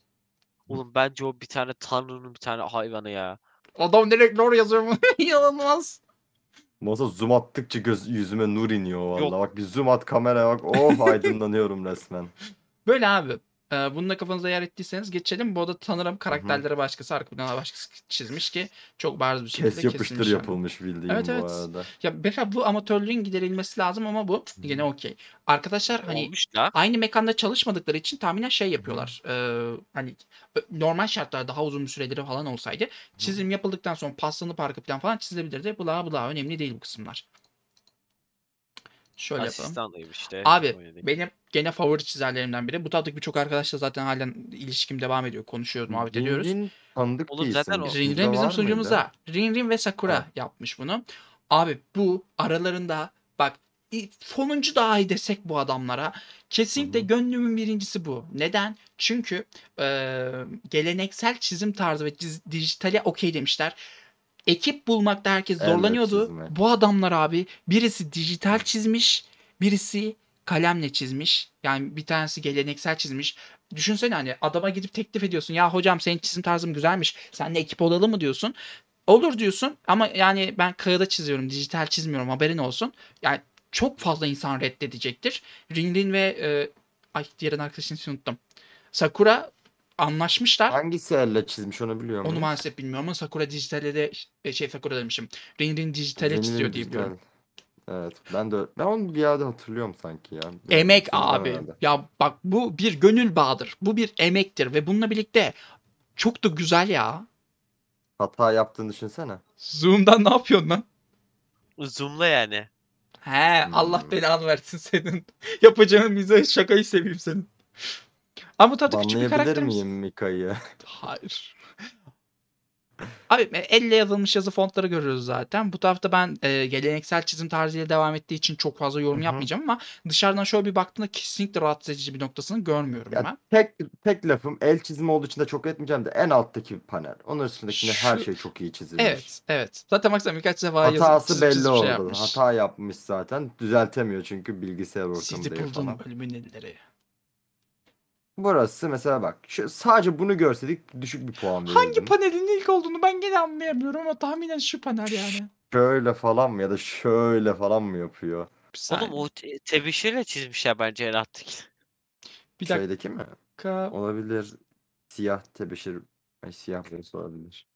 Oğlum bence o bir tane tanrının bir tane hayvanı ya. Adam direkt lore yazıyor mu? Yalanmaz. Masa zoom attıkça göz, yüzüme nur iniyor valla. Bak bir zoom at kameraya bak. Oh aydınlanıyorum resmen. Böyle abi. Ee, bunu da kafanıza yer ettiyseniz geçelim. Bu da tanırım karakterlere başkası arka plana başkası çizmiş ki çok bariz bir şekilde Kes yapıştır yani. yapılmış bildiğim Evet, bu evet. arada. Ya mesela bu amatörlüğün giderilmesi lazım ama bu yine okey. Arkadaşlar hani aynı mekanda çalışmadıkları için tahminen şey yapıyorlar. Ee, hani normal şartlarda daha uzun bir süreleri falan olsaydı çizim yapıldıktan sonra paslanıp arka plan falan çizilebilirdi. Bu daha bu daha önemli değil bu kısımlar. Şöyle yapalım. işte. Abi oynadık. benim gene favori çizerlerimden biri. Bu tatlık birçok arkadaşla zaten halen ilişkim devam ediyor. Konuşuyoruz, muhabbet ediyoruz. Rin tanıdık Oğlum, bir zaten isim. Rin Rin bizim sunucumuzda. Rin Rin ve Sakura ha. yapmış bunu. Abi bu aralarında bak sonuncu dahi desek bu adamlara kesinlikle Hı-hı. gönlümün birincisi bu. Neden? Çünkü e, geleneksel çizim tarzı ve diz, dijitale okey demişler ekip bulmakta herkes zorlanıyordu. Çizme. Bu adamlar abi birisi dijital çizmiş, birisi kalemle çizmiş. Yani bir tanesi geleneksel çizmiş. Düşünsene hani adama gidip teklif ediyorsun. Ya hocam senin çizim tarzın güzelmiş. Seninle ekip olalım mı diyorsun. Olur diyorsun ama yani ben kağıda çiziyorum, dijital çizmiyorum haberin olsun. Yani çok fazla insan reddedecektir. Ringlin ve e, ay diğer arkadaşını unuttum. Sakura anlaşmışlar. Hangisi elle çizmiş onu biliyor musun? Onu maalesef bilmiyorum ama Sakura Dijital'e de e, şey Sakura demişim. Ring Ring Dijital'e Rin çiziyor Rin diye biliyorum. Evet ben de ben onu bir yerde hatırlıyorum sanki ya. Bir Emek abi. Herhalde. Ya bak bu bir gönül bağdır. Bu bir emektir ve bununla birlikte çok da güzel ya. Hata yaptığını düşünsene. Zoom'dan ne yapıyorsun lan? Zoom'la yani. He Allah hmm. belanı versin senin. Yapacağın mizah şakayı seveyim senin. Ama bu tabii küçük bir karakter miyim Mika'yı? Hayır. Abi e, elle yazılmış yazı fontları görüyoruz zaten. Bu tarafta ben e, geleneksel çizim tarzıyla devam ettiği için çok fazla yorum Hı-hı. yapmayacağım ama dışarıdan şöyle bir baktığında kesinlikle rahatsız edici bir noktasını görmüyorum ya ben. Tek tek lafım el çizimi olduğu için de çok etmeyeceğim de en alttaki panel. Onun üstündekinde Şu... her şey çok iyi çizilmiş. Evet, evet. Zaten baksana birkaç defa yazıp Hatası yazı, belli şey oldu. Şey yapmış. Hata yapmış zaten. Düzeltemiyor çünkü bilgisayar ortamında Sizi buldum. Build'un bölümün elleri. Burası mesela bak şu, sadece bunu görseydik düşük bir puan verirdim. Hangi panelin ilk olduğunu ben gene anlayamıyorum ama tahminen şu panel yani. Şöyle falan mı ya da şöyle falan mı yapıyor? Bir saniye. Oğlum o te- tebeşirle çizmişler bence el attık. Bir dakika. Şeydeki mi? Olabilir. Siyah tebeşir. Ay, siyah burası olabilir.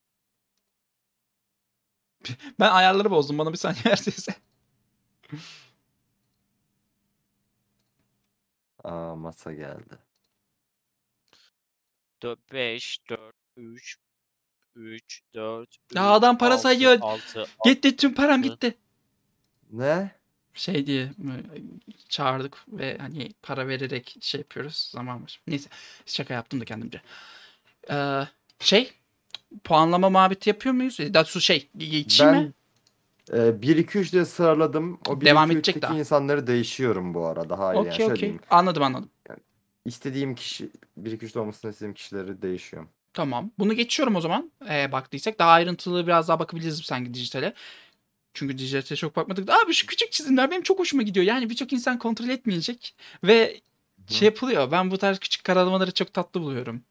Ben ayarları bozdum. Bana bir saniye versenize. Aa masa geldi. 4, 5, 4, 3, 3, 4, 3, Ya adam para sayıyor. 6, Gitti tüm param gitti. Ne? Şey diye çağırdık ve hani para vererek şey yapıyoruz. zamanmış. Neyse şaka yaptım da kendimce. Ee, şey puanlama muhabbeti yapıyor muyuz? Daha su şey içi mi? Ee, 1 2 3 diye sıraladım. O 1 Devam 2 edecek 3'teki daha. insanları değişiyorum bu arada. Hayır okay, yani okay. Anladım anladım istediğim kişi 1 2 3 olmasını istediğim kişileri değişiyorum. Tamam. Bunu geçiyorum o zaman. Ee, baktıysak daha ayrıntılı biraz daha bakabiliriz sen dijitale. Çünkü dijitale çok bakmadık. Abi şu küçük çizimler benim çok hoşuma gidiyor. Yani birçok insan kontrol etmeyecek ve Hı. şey yapılıyor. Ben bu tarz küçük karalamaları çok tatlı buluyorum.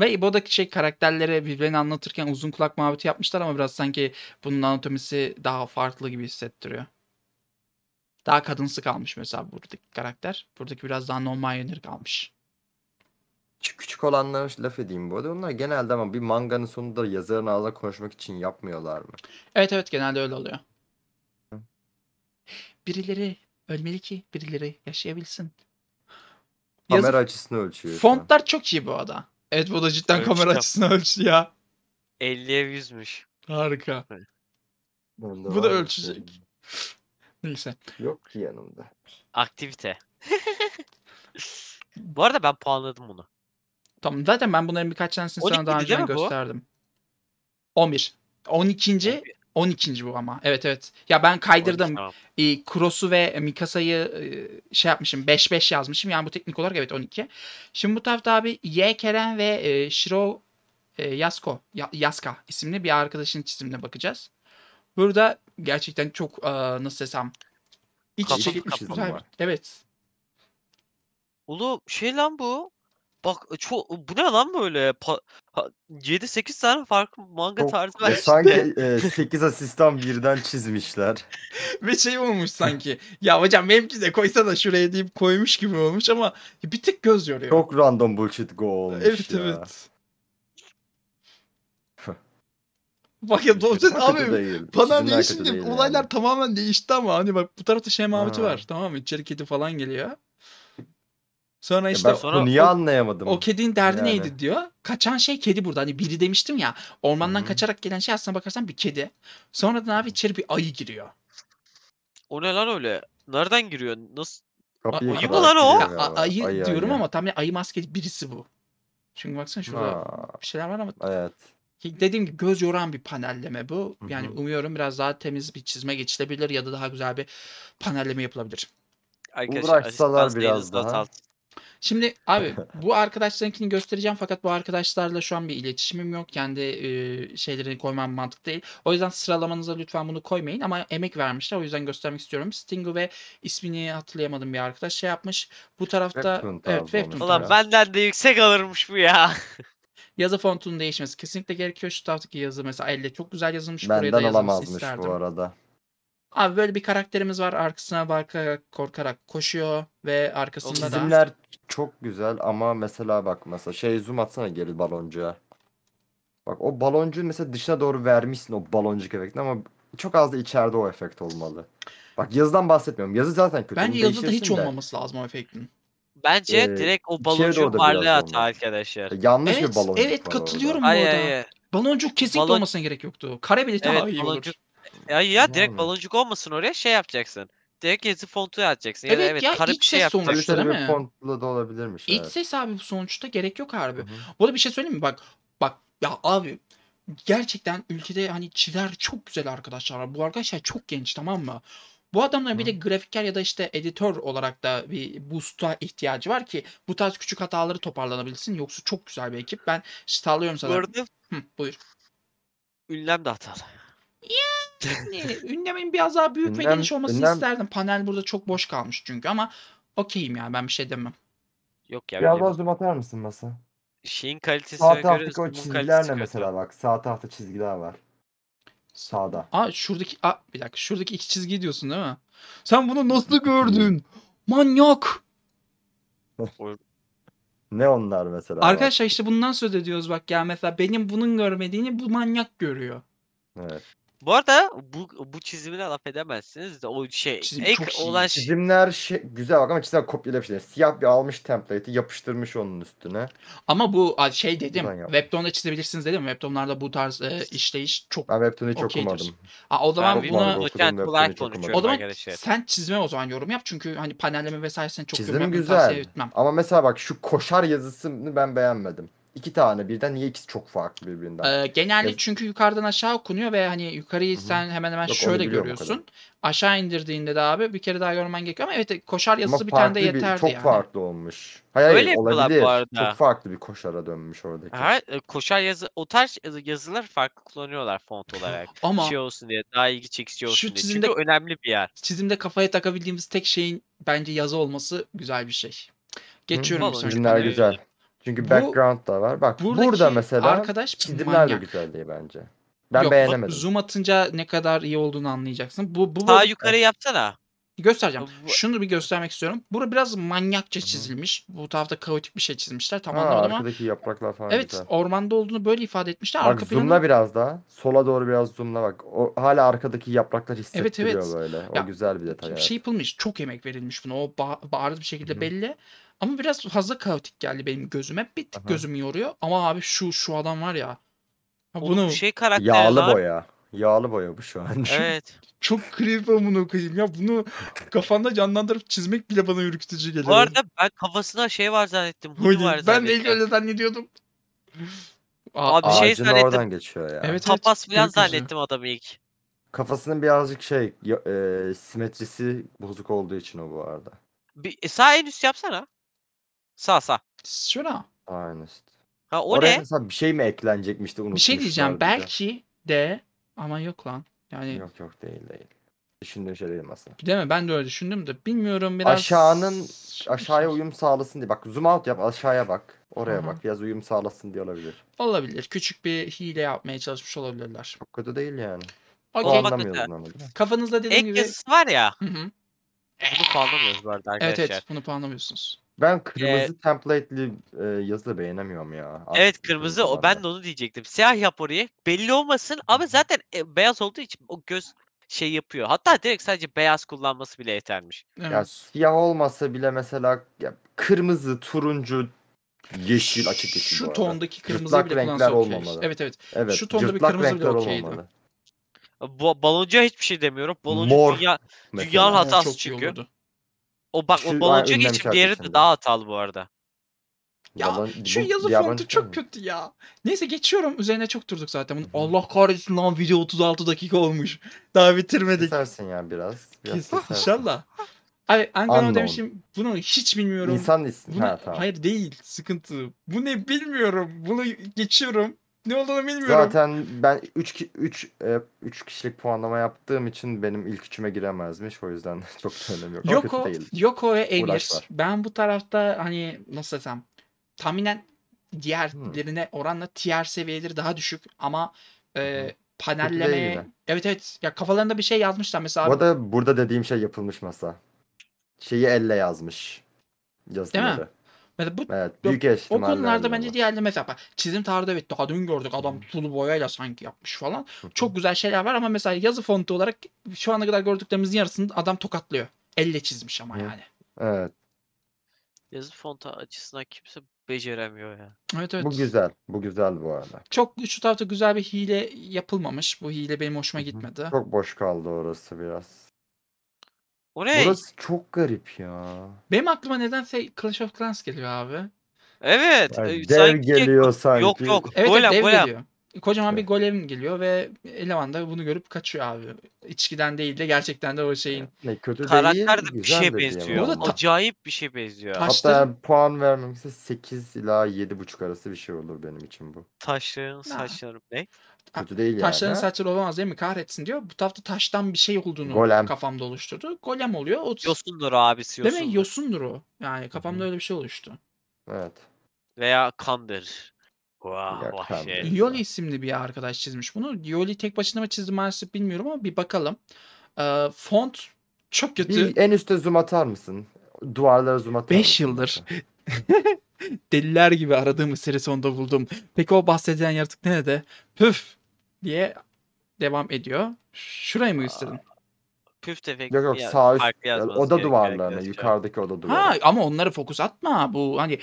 Ve İbo'daki şey karakterlere birbirini anlatırken uzun kulak muhabbeti yapmışlar ama biraz sanki bunun anatomisi daha farklı gibi hissettiriyor. Daha kadınsı kalmış mesela buradaki karakter. Buradaki biraz daha normal minor kalmış. Küçük, küçük olanlara laf edeyim bu arada. Onlar genelde ama bir manganın sonunda yazarın ağzına konuşmak için yapmıyorlar mı? Evet evet genelde öyle oluyor. Birileri ölmeli ki birileri yaşayabilsin. Kamera Yazı... açısını ölçüyor. Fontlar yani. çok iyi bu arada. Evet bu da cidden Ölçü kamera yap. açısını ölçtü ya. 50'ye 100'müş. Harika. Evet. Bu da ölçecek. Şey- Neyse. Yok ki yanımda. Aktivite. Bu arada ben puanladım bunu. Tamam zaten ben bunların birkaç tanesini 12'di sana daha değil önce mi bu? gösterdim. 11. 12. 12. bu ama. Evet evet. Ya ben kaydırdım. Tamam. E, Kuros'u ve Mikasa'yı e, şey yapmışım. 5-5 yazmışım. Yani bu teknik olarak evet 12. Şimdi bu tarafta abi Y. Keren ve e, Shiro e, Yasko, Ya- Yaska isimli bir arkadaşın çizimine bakacağız. Burada gerçekten çok a, nasıl desem iç içe gitmiş Evet. Oğlum şey lan bu. Bak çok bu ne lan böyle? Pa, 7-8 tane farklı manga Çok- tarzı e, var. Ve sanki 8 e, asistan birden çizmişler. Ve şey olmuş sanki. Ya hocam benimki de koysa da şuraya deyip koymuş gibi olmuş ama bir tık göz yoruyor. Çok random bullshit go olmuş evet ya. evet. Bak ya Dolce abi panel değişti değil olaylar yani. tamamen değişti ama hani bak bu tarafta şey muhabbeti var tamam mı? İçeri kedi falan geliyor. Sonra işte ben sonra niye o, anlayamadım? O kedinin derdi yani. neydi diyor. Kaçan şey kedi burada. Hani biri demiştim ya ormandan Hı-hı. kaçarak gelen şey aslına bakarsan bir kedi. Sonra Sonradan abi içeri bir ayı giriyor. O ne lan öyle? Nereden giriyor? Nasıl? ayı mı lan o? Ya, ayı, ayı diyorum ayı. ama tam ya ayı maskeli birisi bu. Çünkü baksana şurada ha. bir şeyler var ama. Evet dediğim gibi göz yoran bir panelleme bu. Yani hı hı. umuyorum biraz daha temiz bir çizme geçilebilir ya da daha güzel bir panelleme yapılabilir. Arkadaşlar Uğraşsalar biraz daha. Şimdi abi bu arkadaşlarınkini göstereceğim fakat bu arkadaşlarla şu an bir iletişimim yok. Kendi e, şeylerini koymam mantık değil. O yüzden sıralamanıza lütfen bunu koymayın ama emek vermişler. O yüzden göstermek istiyorum. Stingo ve ismini hatırlayamadım bir arkadaş şey yapmış. Bu tarafta Webtoon evet Webtoon. Ulan benden de yüksek alırmış bu ya. Yazı fontunun değişmesi kesinlikle gerekiyor. Şu taraftaki yazı mesela elle çok güzel yazılmış. Benden buraya da yazılmış isterdim. bu arada. Abi böyle bir karakterimiz var arkasına bakarak korkarak koşuyor ve arkasında o çizimler da... çok güzel ama mesela bak mesela şey zoom atsana geri baloncuya. Bak o baloncu mesela dışına doğru vermişsin o baloncuk efekti ama çok az da içeride o efekt olmalı. Bak yazıdan bahsetmiyorum. Yazı zaten kötü. Bence yazıda hiç de. olmaması lazım o efektin. Bence Ee, direkt o ikiye de varlığı hata arkadaşlar. Yanlış Evet, bir balon. evet katılıyorum bu arada. ay ay. Baloncuk kesinlikle Balon- olmasına gerek yoktu. Kare bile daha Evet iyi baloncuk. Ay ya direkt Vallahi. baloncuk olmasın oraya şey yapacaksın. Direkt yazı fontu atacaksın. Ya Evet evet ya, kare iç bir şey ses sonuçta. yapacaksın. Sonuçta değil mi? fontlu da olabilirmiş. İç evet. ses abi bu sonuçta gerek yok harbi. Bu arada bir şey söyleyeyim mi? Bak bak ya abi gerçekten ülkede hani çiler çok güzel arkadaşlar var. Bu arkadaşlar çok genç tamam mı? Bu adamların bir de grafiker ya da işte editör olarak da bir boost'a ihtiyacı var ki bu tarz küçük hataları toparlanabilsin. Yoksa çok güzel bir ekip. Ben sağlıyorum sana. Bu buyur. Ünlem de hatalı. Yani ünlemin biraz daha büyük ünlem, ve geniş olmasını ünlem... isterdim. Panel burada çok boş kalmış çünkü ama okeyim yani ben bir şey demem. Yok ya. Biraz daha zoom atar mısın masa? Şeyin kalitesi Sağ tahta çizgiler ne mesela bak. Sağ tahta çizgiler var. Sağda. Aa şuradaki a bir dakika şuradaki iki çizgi diyorsun değil mi? Sen bunu nasıl gördün? Manyak. ne onlar mesela? Arkadaşlar işte bundan söz ediyoruz bak ya mesela benim bunun görmediğini bu manyak görüyor. Evet. Bu arada bu, bu çizimine laf edemezsiniz de o şey Çizim ek olan şey. Çizimler şey, güzel bak ama çizimler bir kopyalamışlar. Şey. Siyah bir almış template'i yapıştırmış onun üstüne. Ama bu şey dedim. Güzel çizebilirsiniz dedim. Webtoon'larda bu tarz e, işleyiş çok Ben Webtoon'u hiç okeydir. okumadım. Aa, o zaman Ben bunu okumadım, okudum çok okumadım. o zaman sen çizme o zaman yorum yap çünkü hani panelleme vesaire sen çok yorum Çizim güzel. Ama mesela bak şu koşar yazısını ben beğenmedim iki tane birden niye ikisi çok farklı birbirinden? Ee, genelde evet. çünkü yukarıdan aşağı okunuyor ve hani yukarıyı Hı-hı. sen hemen hemen Yok, şöyle görüyorsun. Aşağı indirdiğinde de abi bir kere daha görmen gerekiyor ama evet koşar yazısı ama bir tane de yeterdi bir, çok yani. farklı olmuş. Hayır, Öyle olabilir. Bu arada. Çok farklı bir koşara dönmüş oradaki. Ha, e, koşar yazı o tarz yazılar farklı kullanıyorlar font olarak. ama şey olsun diye daha ilgi çekici olsun şu diye. Çizimde, Çünkü önemli bir yer. Çizimde kafaya takabildiğimiz tek şeyin bence yazı olması güzel bir şey. Geçiyorum Hı, bir sonraki. Güzel. Çünkü bu, background da var. Bak burada mesela arkadaş çizimler de güzel değil bence. Ben Yok, beğenemedim. zoom atınca ne kadar iyi olduğunu anlayacaksın. Bu, bu, Daha bu... yukarı yapsana. Göstereceğim. Bu... Şunu bir göstermek istiyorum. Burada biraz manyakça çizilmiş. Bu tarafta kaotik bir şey çizmişler. Tamam ha, ama. Arkadaki yapraklar falan Evet güzel. ormanda olduğunu böyle ifade etmişler. Bak, Arka zoomla planı... biraz daha. Sola doğru biraz zoomla bak. O, hala arkadaki yapraklar hissettiriyor evet, evet. böyle. O ya, güzel bir detay. Bir şey yapılmış. Çok emek verilmiş buna. O ba- bağırdı bir şekilde Hı. belli. Ama biraz fazla kaotik geldi benim gözüme. Bir tık Aha. yoruyor. Ama abi şu şu adam var ya. Ha bunu şey karakter Yağlı var. boya. Yağlı boya bu şu an. Evet. Çok creepy amına koyayım ya. Bunu kafanda canlandırıp çizmek bile bana ürkütücü geliyor. Bu arada ben kafasına şey var zannettim. Bu var zannettim. Ben de ilk öyle zannediyordum. Aa, Abi şey zannettim. oradan geçiyor ya. Evet, Tapas falan ürkütücü. zannettim adamı ilk. Kafasının birazcık şey e, simetrisi bozuk olduğu için o bu arada. Bir, e, sağ en üst yapsana. Sağ sağ. Şuna. Aynen işte. Ha o Oraya ne? mesela bir şey mi eklenecekmişti unutmuşlar. Bir şey diyeceğim. bize. Belki de ama yok lan. Yani Yok yok değil değil. Düşündüğüm şey değil aslında. değil mi? Ben de öyle düşündüm de bilmiyorum biraz. Aşağının- Aşağıya şey. uyum sağlasın diye. Bak zoom out yap aşağıya bak. Oraya Aha. bak. Biraz uyum sağlasın diye olabilir. Olabilir. Küçük bir hile yapmaya çalışmış olabilirler. Çok kötü değil yani. Okey. Olmak- Puanlamıyoruz ama. Kafanızda dediğim Ek gibi. yazısı var ya. Hı hı. Bunu puanlamıyoruz bu arada Evet evet bunu puanlamıyorsunuz. Ben ee, kırmızı Ee, template'li e, yazı beğenemiyorum ya. Evet kırmızı o ben de onu diyecektim. Siyah yap orayı. Belli olmasın ama zaten e, beyaz olduğu için o göz şey yapıyor. Hatta direkt sadece beyaz kullanması bile yetermiş. Ya siyah olmasa bile mesela ya, kırmızı, turuncu, yeşil, açık yeşil Şu tondaki kırmızı Cırtlak bile renkler olmamalı. Evet evet. Evet, şu tonda bir kırmızı bile okeydi. olmamalı. Bu hiçbir şey demiyorum. Baloncu Mor dünya, mesela. dünyanın hatası çünkü. olurdu. O bak o Şu- baloncu Aa, geçip şarkı diğeri de daha hatalı bu arada. Ya Yaban- şu bu yazı yabancı fontu çok kötü ya. Neyse geçiyorum. Üzerine çok durduk zaten. Bunun- Allah kahretsin lan video 36 dakika olmuş. Daha bitirmedik. Kesersin ya biraz. biraz Kesin inşallah. Abi Ankara demişim bunu hiç bilmiyorum. İnsan ismi. Bunu, ha tamam. Hayır değil sıkıntı. Bu ne bilmiyorum. Bunu geçiyorum. Ne olduğunu bilmiyorum. Zaten ben 3 3 3 kişilik puanlama yaptığım için benim ilk üçüme giremezmiş. O yüzden çok da önemi yok. Yoko, Yoko ve Emir. Ben bu tarafta hani nasıl desem tahminen diğerlerine hmm. oranla tier seviyeleri daha düşük ama e, panelleme evet evet ya kafalarında bir şey yazmışlar mesela. Bu arada burada dediğim şey yapılmış masa. Şeyi elle yazmış. yazdı Değil mi? Mesela bu evet, büyük o konularda bence diğerli mesela çizim tarzı evet daha dün gördük adam sulu boyayla sanki yapmış falan. Çok güzel şeyler var ama mesela yazı fontu olarak şu ana kadar gördüklerimizin yarısını adam tokatlıyor. Elle çizmiş ama yani. Evet. Yazı fontu açısından kimse beceremiyor ya. Evet evet. Bu güzel. Bu güzel bu arada. Çok şu tarafta güzel bir hile yapılmamış. Bu hile benim hoşuma gitmedi. Çok boş kaldı orası biraz. Oraya Burası çok garip ya. benim aklıma nedense Clash of Clans geliyor abi. evet. Yani e, dev sanki- geliyor sanki. Yok yok. Evet, evet, golem golem. geliyor. Kocaman evet. bir golem geliyor ve eleman da bunu görüp kaçıyor abi. İçkiden değil de gerçekten de o şeyin. Ne, kötü Karakter değil, de bir şeye benziyor. Yani. Acayip bir şey benziyor. Taşların... Hatta yani puan vermemse 8 ila 7,5 arası bir şey olur benim için bu. Taşların saçları ne? Kötü ah, değil Taşların yani. saçları olamaz değil mi? Kahretsin diyor. Bu tarafta taştan bir şey olduğunu Golem. kafamda oluşturdu. Golem oluyor. O... Yosundur abisi yosundur. Değil mi? Yosundur o. Yani kafamda Hı-hı. öyle bir şey oluştu. Evet. Veya kandır. Vah şey. Yoli isimli bir arkadaş çizmiş bunu. Yoli tek başına mı çizdi maalesef bilmiyorum ama bir bakalım. Ee, font çok kötü. Bir en üstte zoom atar mısın? Duvarlara zoom atar 5 yıldır deliler gibi aradığım eseri sonunda buldum. Peki o bahsedilen yaratık de? Püf diye devam ediyor. Şurayı mı istedin? püf tefek Yok yok sağ üst yani oda gerekiyor duvarlarına yukarıdaki oda Ha ama onlara fokus atma. Bu hani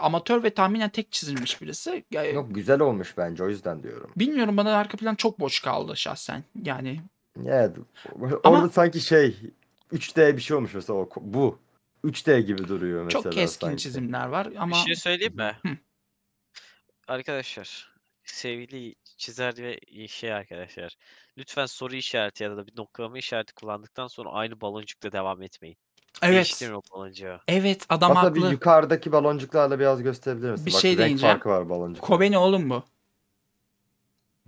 amatör ve tahminen tek çizilmiş birisi. Ya, e, Yok güzel olmuş bence o yüzden diyorum. bilmiyorum bana arka plan çok boş kaldı şahsen. Yani Evet. Orada Ama- sanki şey 3D bir şey olmuş mesela o, bu. 3D gibi duruyor mesela çok keskin sanki. çizimler var ama Bir şey söyleyeyim mi? Arkadaşlar sevgili çizer ve şey arkadaşlar. Lütfen soru işareti ya da bir noktalama işareti kullandıktan sonra aynı baloncukla devam etmeyin. Evet. Değiştirin o baloncuğu. Evet adam Hatta haklı. bir yukarıdaki baloncuklarla biraz gösterebilir misin? Bir Bak, şey deyince diyeceğim. farkı var baloncuk. Kobeni oğlum bu.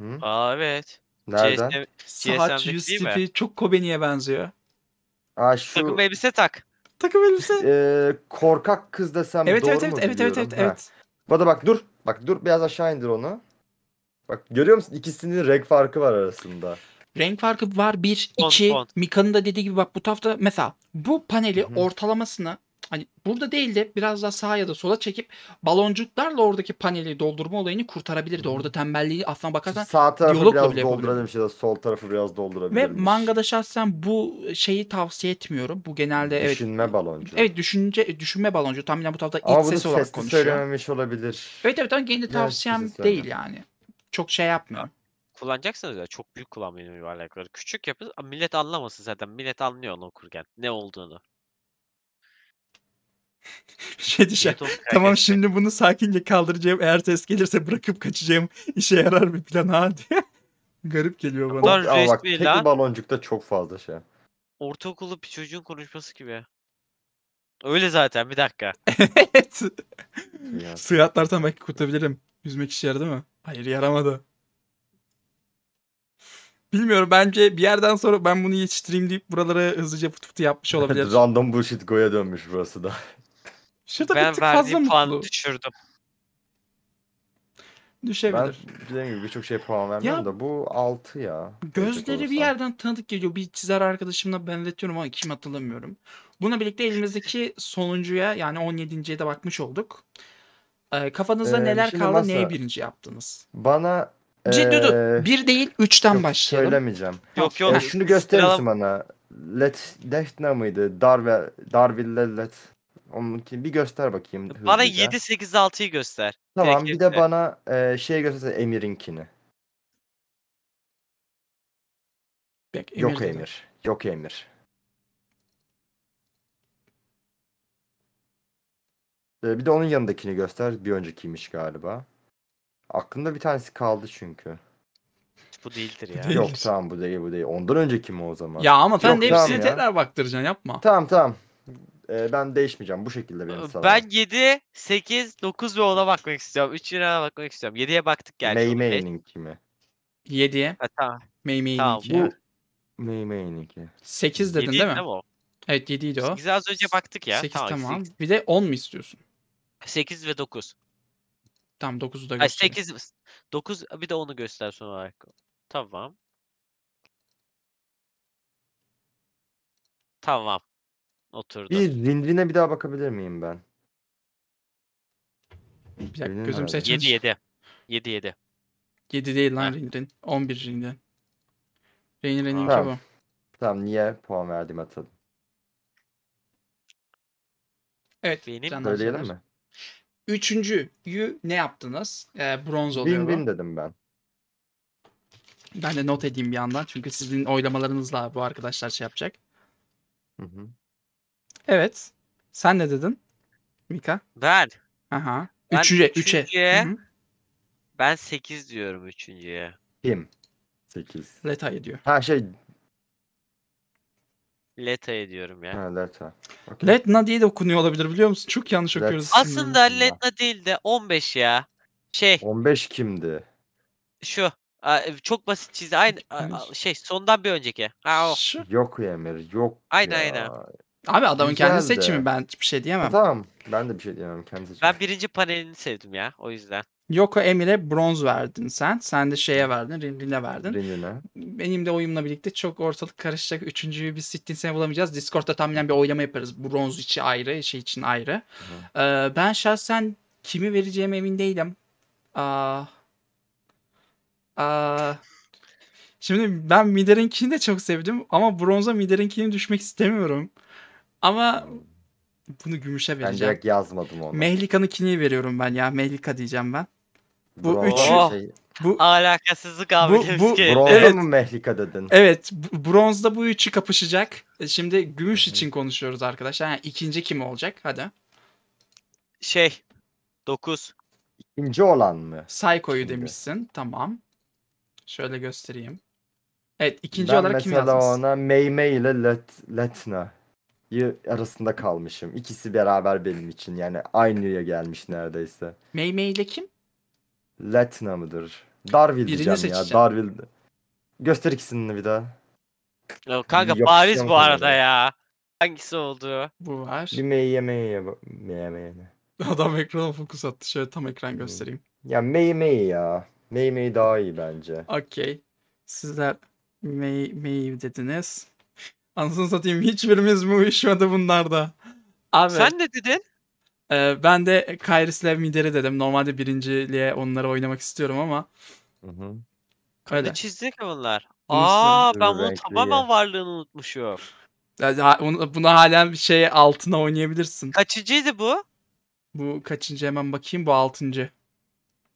Hı? Aa evet. Nereden? CSM, yüz tipi çok Kobeni'ye benziyor. Aa, şu... Takım elbise tak. Takım elbise. Ee, korkak kız desem evet, doğru evet, mu evet, biliyorum? Evet evet evet evet. Bana bak dur. Bak dur biraz aşağı indir onu. Bak görüyor musun ikisinin renk farkı var arasında. Renk farkı var. Bir, font, iki. Mika'nın da dediği gibi bak bu tarafta mesela bu paneli Hı-hı. ortalamasını hani burada değil de biraz daha sağa ya da sola çekip baloncuklarla oradaki paneli doldurma olayını kurtarabilirdi. Orada tembelliği aslına bakarsan sağ tarafı biraz doldurabilmiş ya da sol tarafı biraz doldurabilmiş. Ve mangada şey. şahsen bu şeyi tavsiye etmiyorum. Bu genelde evet. Düşünme baloncu. Evet düşünce düşünme baloncu. Tahminen bu tarafta iç ses olarak konuşuyor. Ama bunu söylememiş olabilir. Evet evet ama kendi tavsiyem değil yani çok şey yapmıyorum. Kullanacaksınız ya çok büyük kullanmayın yuvarlakları. Küçük yapın millet anlamasın zaten. Millet anlıyor onu okurken ne olduğunu. şey diyeceğim. Tamam şimdi bunu sakince kaldıracağım. Eğer ses gelirse bırakıp kaçacağım. İşe yarar bir plan ha diye. Garip geliyor bana. Bunlar Ama bak tek lan. baloncukta çok fazla şey. Ortaokulu bir çocuğun konuşması gibi. Öyle zaten bir dakika. evet. Sığatlarsan belki kurtabilirim. Yüzmek işe yaradı mı? Hayır yaramadı. Bilmiyorum bence bir yerden sonra ben bunu yetiştireyim deyip buralara hızlıca pıtı pıtı yapmış olabilir. Random bullshit go'ya dönmüş burası da. Şurada ben bir tık fazla mutlu. puan düşürdüm. Düşebilir. Ben dediğim gibi birçok şey puan vermiyorum da bu 6 ya. Gözleri bir yerden tanıdık geliyor. Bir çizer arkadaşımla benzetiyorum ama kim hatırlamıyorum. Buna birlikte elimizdeki sonuncuya yani 17.ye de bakmış olduk. Ee, kafanızda ee, neler şey kaldı, masa, neyi birinci yaptınız? Bana ee, Bir değil, üçten yok, başlayalım. Söylemeyeceğim. Yok yok. E, şunu gösterir misin bana? Let ne mıydı? Darve, Darville Let. Onunki bir göster bakayım. Bana hızlıca. 7, 8, 6'yı göster. Tamam bir de bana e, şey göster Emir'inkini. Emir yok Emir. Yok Emir. Ee, bir de onun yanındakini göster. Bir öncekiymiş galiba. Aklında bir tanesi kaldı çünkü. Bu değildir ya. Yok tamam bu değil bu değil. Ondan önceki mi o zaman? Ya ama sen Yok, de tamam hepsini ya. tekrar baktıracaksın yapma. Tamam tamam. Ee, ben değişmeyeceğim. Bu şekilde benim salam. Ben 7, 8, 9 ve 10'a bakmak istiyorum. 3 liraya bakmak istiyorum. 7'ye baktık gerçi. May May'ninki mi? 7'ye. tamam. May May'ninki. Tamam, bu... May May'ninki. 8 dedin değil mi? Değil mi o? Evet 7 idi o. 8'e az önce baktık ya. 8 tamam. tamam. 8. Bir de 10 mu istiyorsun? 8 ve 9. Tamam 9'u da göster. 8 9 bir de onu göster son olarak. Tamam. Tamam. Oturdu. Bir rindrine bir daha bakabilir miyim ben? Bir dakika Rindrin gözüm herhalde. seçmiş. 7 7. 7 7. 7 değil lan Ha. Rindrin. 11 Rindrin. Rindrin'inki Tamam. bu. Tamam niye puan verdim hatırladım. Evet. Benim- Can mi? Üçüncüyü ne yaptınız? E, bronz oluyor Bin bin dedim ben. Ben de not edeyim bir yandan. Çünkü sizin oylamalarınızla bu arkadaşlar şey yapacak. Hı hı. Evet. Sen ne dedin? Mika. Ben. Aha. Ben üçüncü, üçüncüye. üçe. Ben sekiz diyorum üçüncüye. Kim? Sekiz. Leta'yı diyor. Ha şey Leta ediyorum ya. Ha, Leta. Okay. Letna diye de okunuyor olabilir biliyor musun? Çok yanlış Let- okuyoruz. Aslında hmm. Letna değil de 15 ya. Şey 15 kimdi? şu. E, çok basit çizdi. Aynı şey sondan bir önceki. Ha o. Şu- Yok ya Emir yok Aynı ya. aynen. Abi adamın kendi Güzel de. seçimi ben bir şey diyemem. Tamam ben de bir şey diyemem kendi seçimi. Ben birinci panelini sevdim ya o yüzden. Yoko Emir'e bronz verdin sen. Sen de şeye verdin. Rinrin'e verdin. Rinrin'e. Benim de oyumla birlikte çok ortalık karışacak. Üçüncüyü biz sittin sene bulamayacağız. Discord'da tamamen bir oylama yaparız. Bronz için ayrı, şey için ayrı. Ee, ben şahsen kimi vereceğim emin değilim. Aa, aa, şimdi ben Mider'inkini de çok sevdim ama bronza Mider'inkini düşmek istemiyorum. Ama bunu gümüşe vereceğim. Ben direkt yazmadım onu. Mehlika'nınkini veriyorum ben ya. Mehlika diyeceğim ben. Bu Bro, üç. Şey- oh, bu, alakasızlık abi. Bu, bu, evet, mı Mehlika dedin? Evet. Bronzda bu üçü kapışacak. E, şimdi gümüş için konuşuyoruz arkadaşlar. Yani ikinci kim olacak? Hadi. Şey. dokuz. İkinci olan mı? Psycho'yu Şimdi. demişsin. Tamam. Şöyle göstereyim. Evet ikinci ben olarak kim yazmış? Ben mesela ona Meyme ile Let Letna arasında kalmışım. İkisi beraber benim için yani aynıya gelmiş neredeyse. Meyme ile kim? Latina mıdır? Darwin Birini diyeceğim ya. seçeceğim. Darwin. Göster ikisini bir daha. Kanka Yok, bariz bu arada ya. Hangisi oldu? Bu var. Bir meyi meyye meyye meyye. Adam ekrana fokus attı. Şöyle tam ekran hmm. göstereyim. Ya meyi meyi ya. Meyi meyi daha iyi bence. Okey. Sizler meyi meyi dediniz. Anasını satayım hiçbirimiz mi uyuşmadı bunlarda? Abi Sen ne dedin? Ee, ben de Kyrie Slavmider'i dedim. Normalde birinciliğe onları oynamak istiyorum ama. Hı hı. Öyle. Ne çizdik bunlar? Aa ben bunun tamamen varlığını unutmuşum. Yani, ha, buna halen bir şey altına oynayabilirsin. Kaçıncıydı bu? Bu kaçıncı hemen bakayım bu altıncı.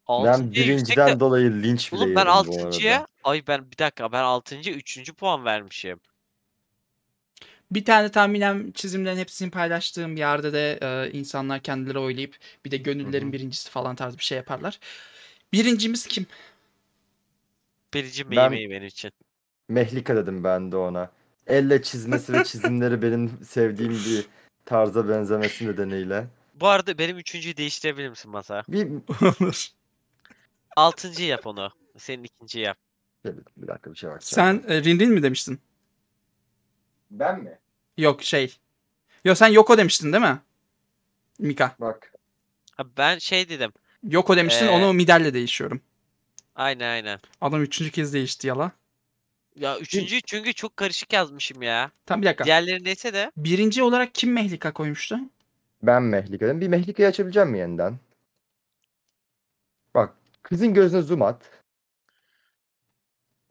altıncı ben birinciden yüksekte... dolayı linç bile Oğlum ben altıncıya ay ben bir dakika ben altıncı üçüncü puan vermişim. Bir tane tahminen çizimlerin hepsini paylaştığım bir yerde de e, insanlar kendileri oylayıp bir de gönüllerin Hı-hı. birincisi falan tarz bir şey yaparlar. Birincimiz kim? Biricim ben... yemeği benim için. Mehlika dedim ben de ona. Elle çizmesi ve çizimleri benim sevdiğim bir tarza benzemesi nedeniyle. Bu arada benim üçüncüyü değiştirebilir misin masa? Bir... Olur. Altıncı yap onu. Senin ikinciyi yap. Bir, bir dakika bir şey bakacağım. Sen e, Rindin mi demiştin? Ben mi? Yok şey. Yo sen Yoko demiştin değil mi? Mika. Bak. Ha, ben şey dedim. Yoko demiştin ee... onu Midel'le değişiyorum. Aynen aynen. Adam üçüncü kez değişti yala. Ya üçüncü çünkü çok karışık yazmışım ya. Tam bir dakika. Diğerleri neyse de. Birinci olarak kim Mehlika koymuştu? Ben mehlika dedim. Bir Mehlika'yı açabileceğim mi yeniden? Bak kızın gözüne zoom at.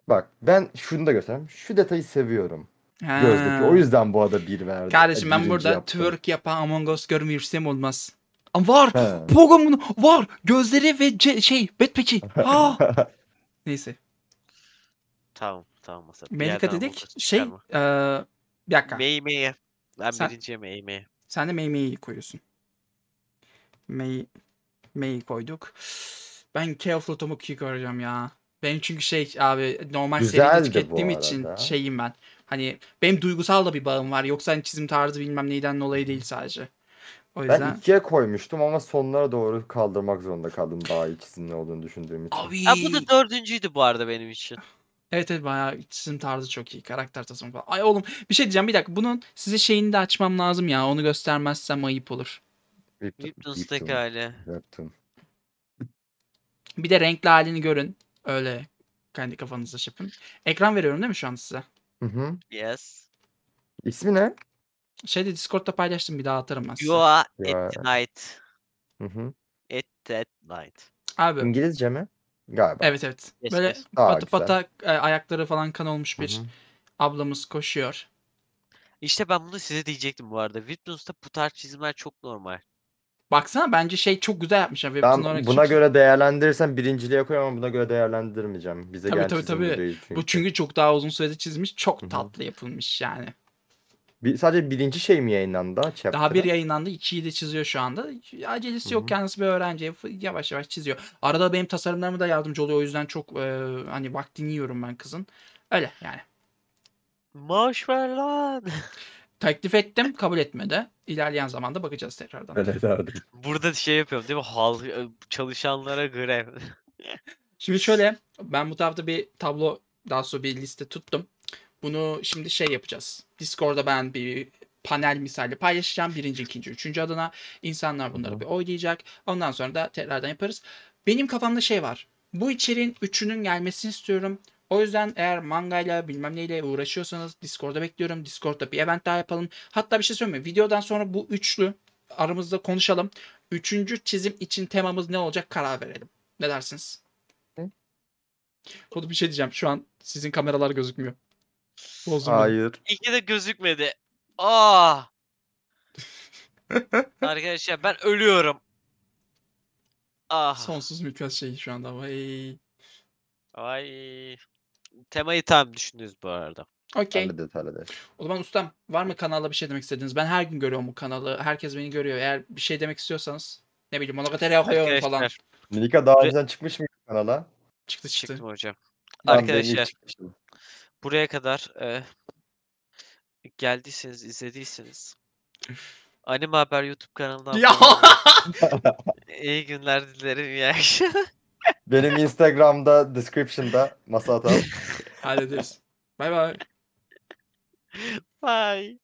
Bak ben şunu da göstereyim. Şu detayı seviyorum. Ha. Gözdeki. O yüzden bu ada bir verdi. Kardeşim ben burada yaptım. twerk yapan Among Us görmüyorsam olmaz. Ama var. He. Programın var. Gözleri ve ce- şey Batman'i. Ah. Neyse. Tamam tamam. Mesela. Melika dedik. Şey. E, bir dakika. May Ben Sen, birinciye May Sen de May koyuyorsun. May May'i koyduk. Ben Careful Tom'u koyacağım ya. Benim çünkü şey abi normal seride tükettiğim için şeyim ben. Hani benim duygusal da bir bağım var. Yoksa hani çizim tarzı bilmem neyden dolayı değil sadece. O yüzden... Ben ikiye koymuştum ama sonlara doğru kaldırmak zorunda kaldım daha iyi çizimli olduğunu düşündüğüm için. Abi. Ha, bu da dördüncüydü bu arada benim için. Evet evet bayağı çizim tarzı çok iyi. Karakter tasarımı falan. Ay oğlum bir şey diyeceğim bir dakika. Bunun size şeyini de açmam lazım ya. Onu göstermezsem ayıp olur. Hypnos'taki hali. Yaptım. Bir de renkli halini görün. Öyle kendi kafanızda şey Ekran veriyorum değil mi şu an size? Hı hı. Yes. İsmi ne? Şeyde Discord'da paylaştım bir daha atarım aslında. You are Ya. at the night. Hı hı. At that night. Abi İngilizce mi? Galiba. evet evet. Yes, Böyle yes. Aa, pata e, ayakları falan kan olmuş bir Hı hı. ablamız koşuyor. İşte ben bunu size diyecektim bu arada. Witness'ta bu tarz çizimler çok normal. Baksana bence şey çok güzel yapmışlar. Web ben buna çünkü... göre değerlendirirsen birinciliğe ama buna göre değerlendirmeyeceğim. Bize tabii, tabii, tabii. değil çünkü. Bu çünkü çok daha uzun sürede çizilmiş. Çok tatlı yapılmış yani. Bir, sadece birinci şey mi yayınlandı? Chapter'a? Daha bir yayınlandı. ikiyi de çiziyor şu anda. Acelesi yok. Kendisi bir öğrenci. Yavaş yavaş çiziyor. Arada benim tasarımlarıma da yardımcı oluyor. O yüzden çok e, hani vaktini yiyorum ben kızın. Öyle yani. Maaş ver lan. Teklif ettim kabul etmedi. İlerleyen zamanda bakacağız tekrardan. Evet abi. Burada şey yapıyorum değil mi? Hal, çalışanlara grev. şimdi şöyle ben bu tarafta bir tablo daha sonra bir liste tuttum. Bunu şimdi şey yapacağız. Discord'da ben bir panel misali paylaşacağım. Birinci, ikinci, üçüncü adına. insanlar bunları Hı-hı. bir oylayacak. Ondan sonra da tekrardan yaparız. Benim kafamda şey var. Bu içeriğin üçünün gelmesini istiyorum. O yüzden eğer mangayla bilmem neyle uğraşıyorsanız Discord'da bekliyorum. Discord'da bir event daha yapalım. Hatta bir şey söyleyeyim Videodan sonra bu üçlü aramızda konuşalım. Üçüncü çizim için temamız ne olacak karar verelim. Ne dersiniz? Kodu bir şey diyeceğim. Şu an sizin kameralar gözükmüyor. Bozdum Hayır. İki de gözükmedi. Aa! Ah! Arkadaşlar ben ölüyorum. Ah. Sonsuz mükemmel şey şu anda. Vay. Vay temayı tam düşündünüz bu arada. Okey. O zaman ustam var mı kanalda bir şey demek istediğiniz? Ben her gün görüyorum bu kanalı. Herkes beni görüyor. Eğer bir şey demek istiyorsanız ne bileyim Monogatari okuyorum falan. Milika daha önceden çıkmış mı kanala? Çıktı çıktı. Çıktım hocam. Ben Arkadaşlar buraya kadar e, geldiyseniz izlediyseniz Anime Haber YouTube kanalından. abone olun. İyi günler dilerim. İyi akşamlar. Benim Instagram'da description'da masa atalım. Hallederiz. Bye bye. Bye.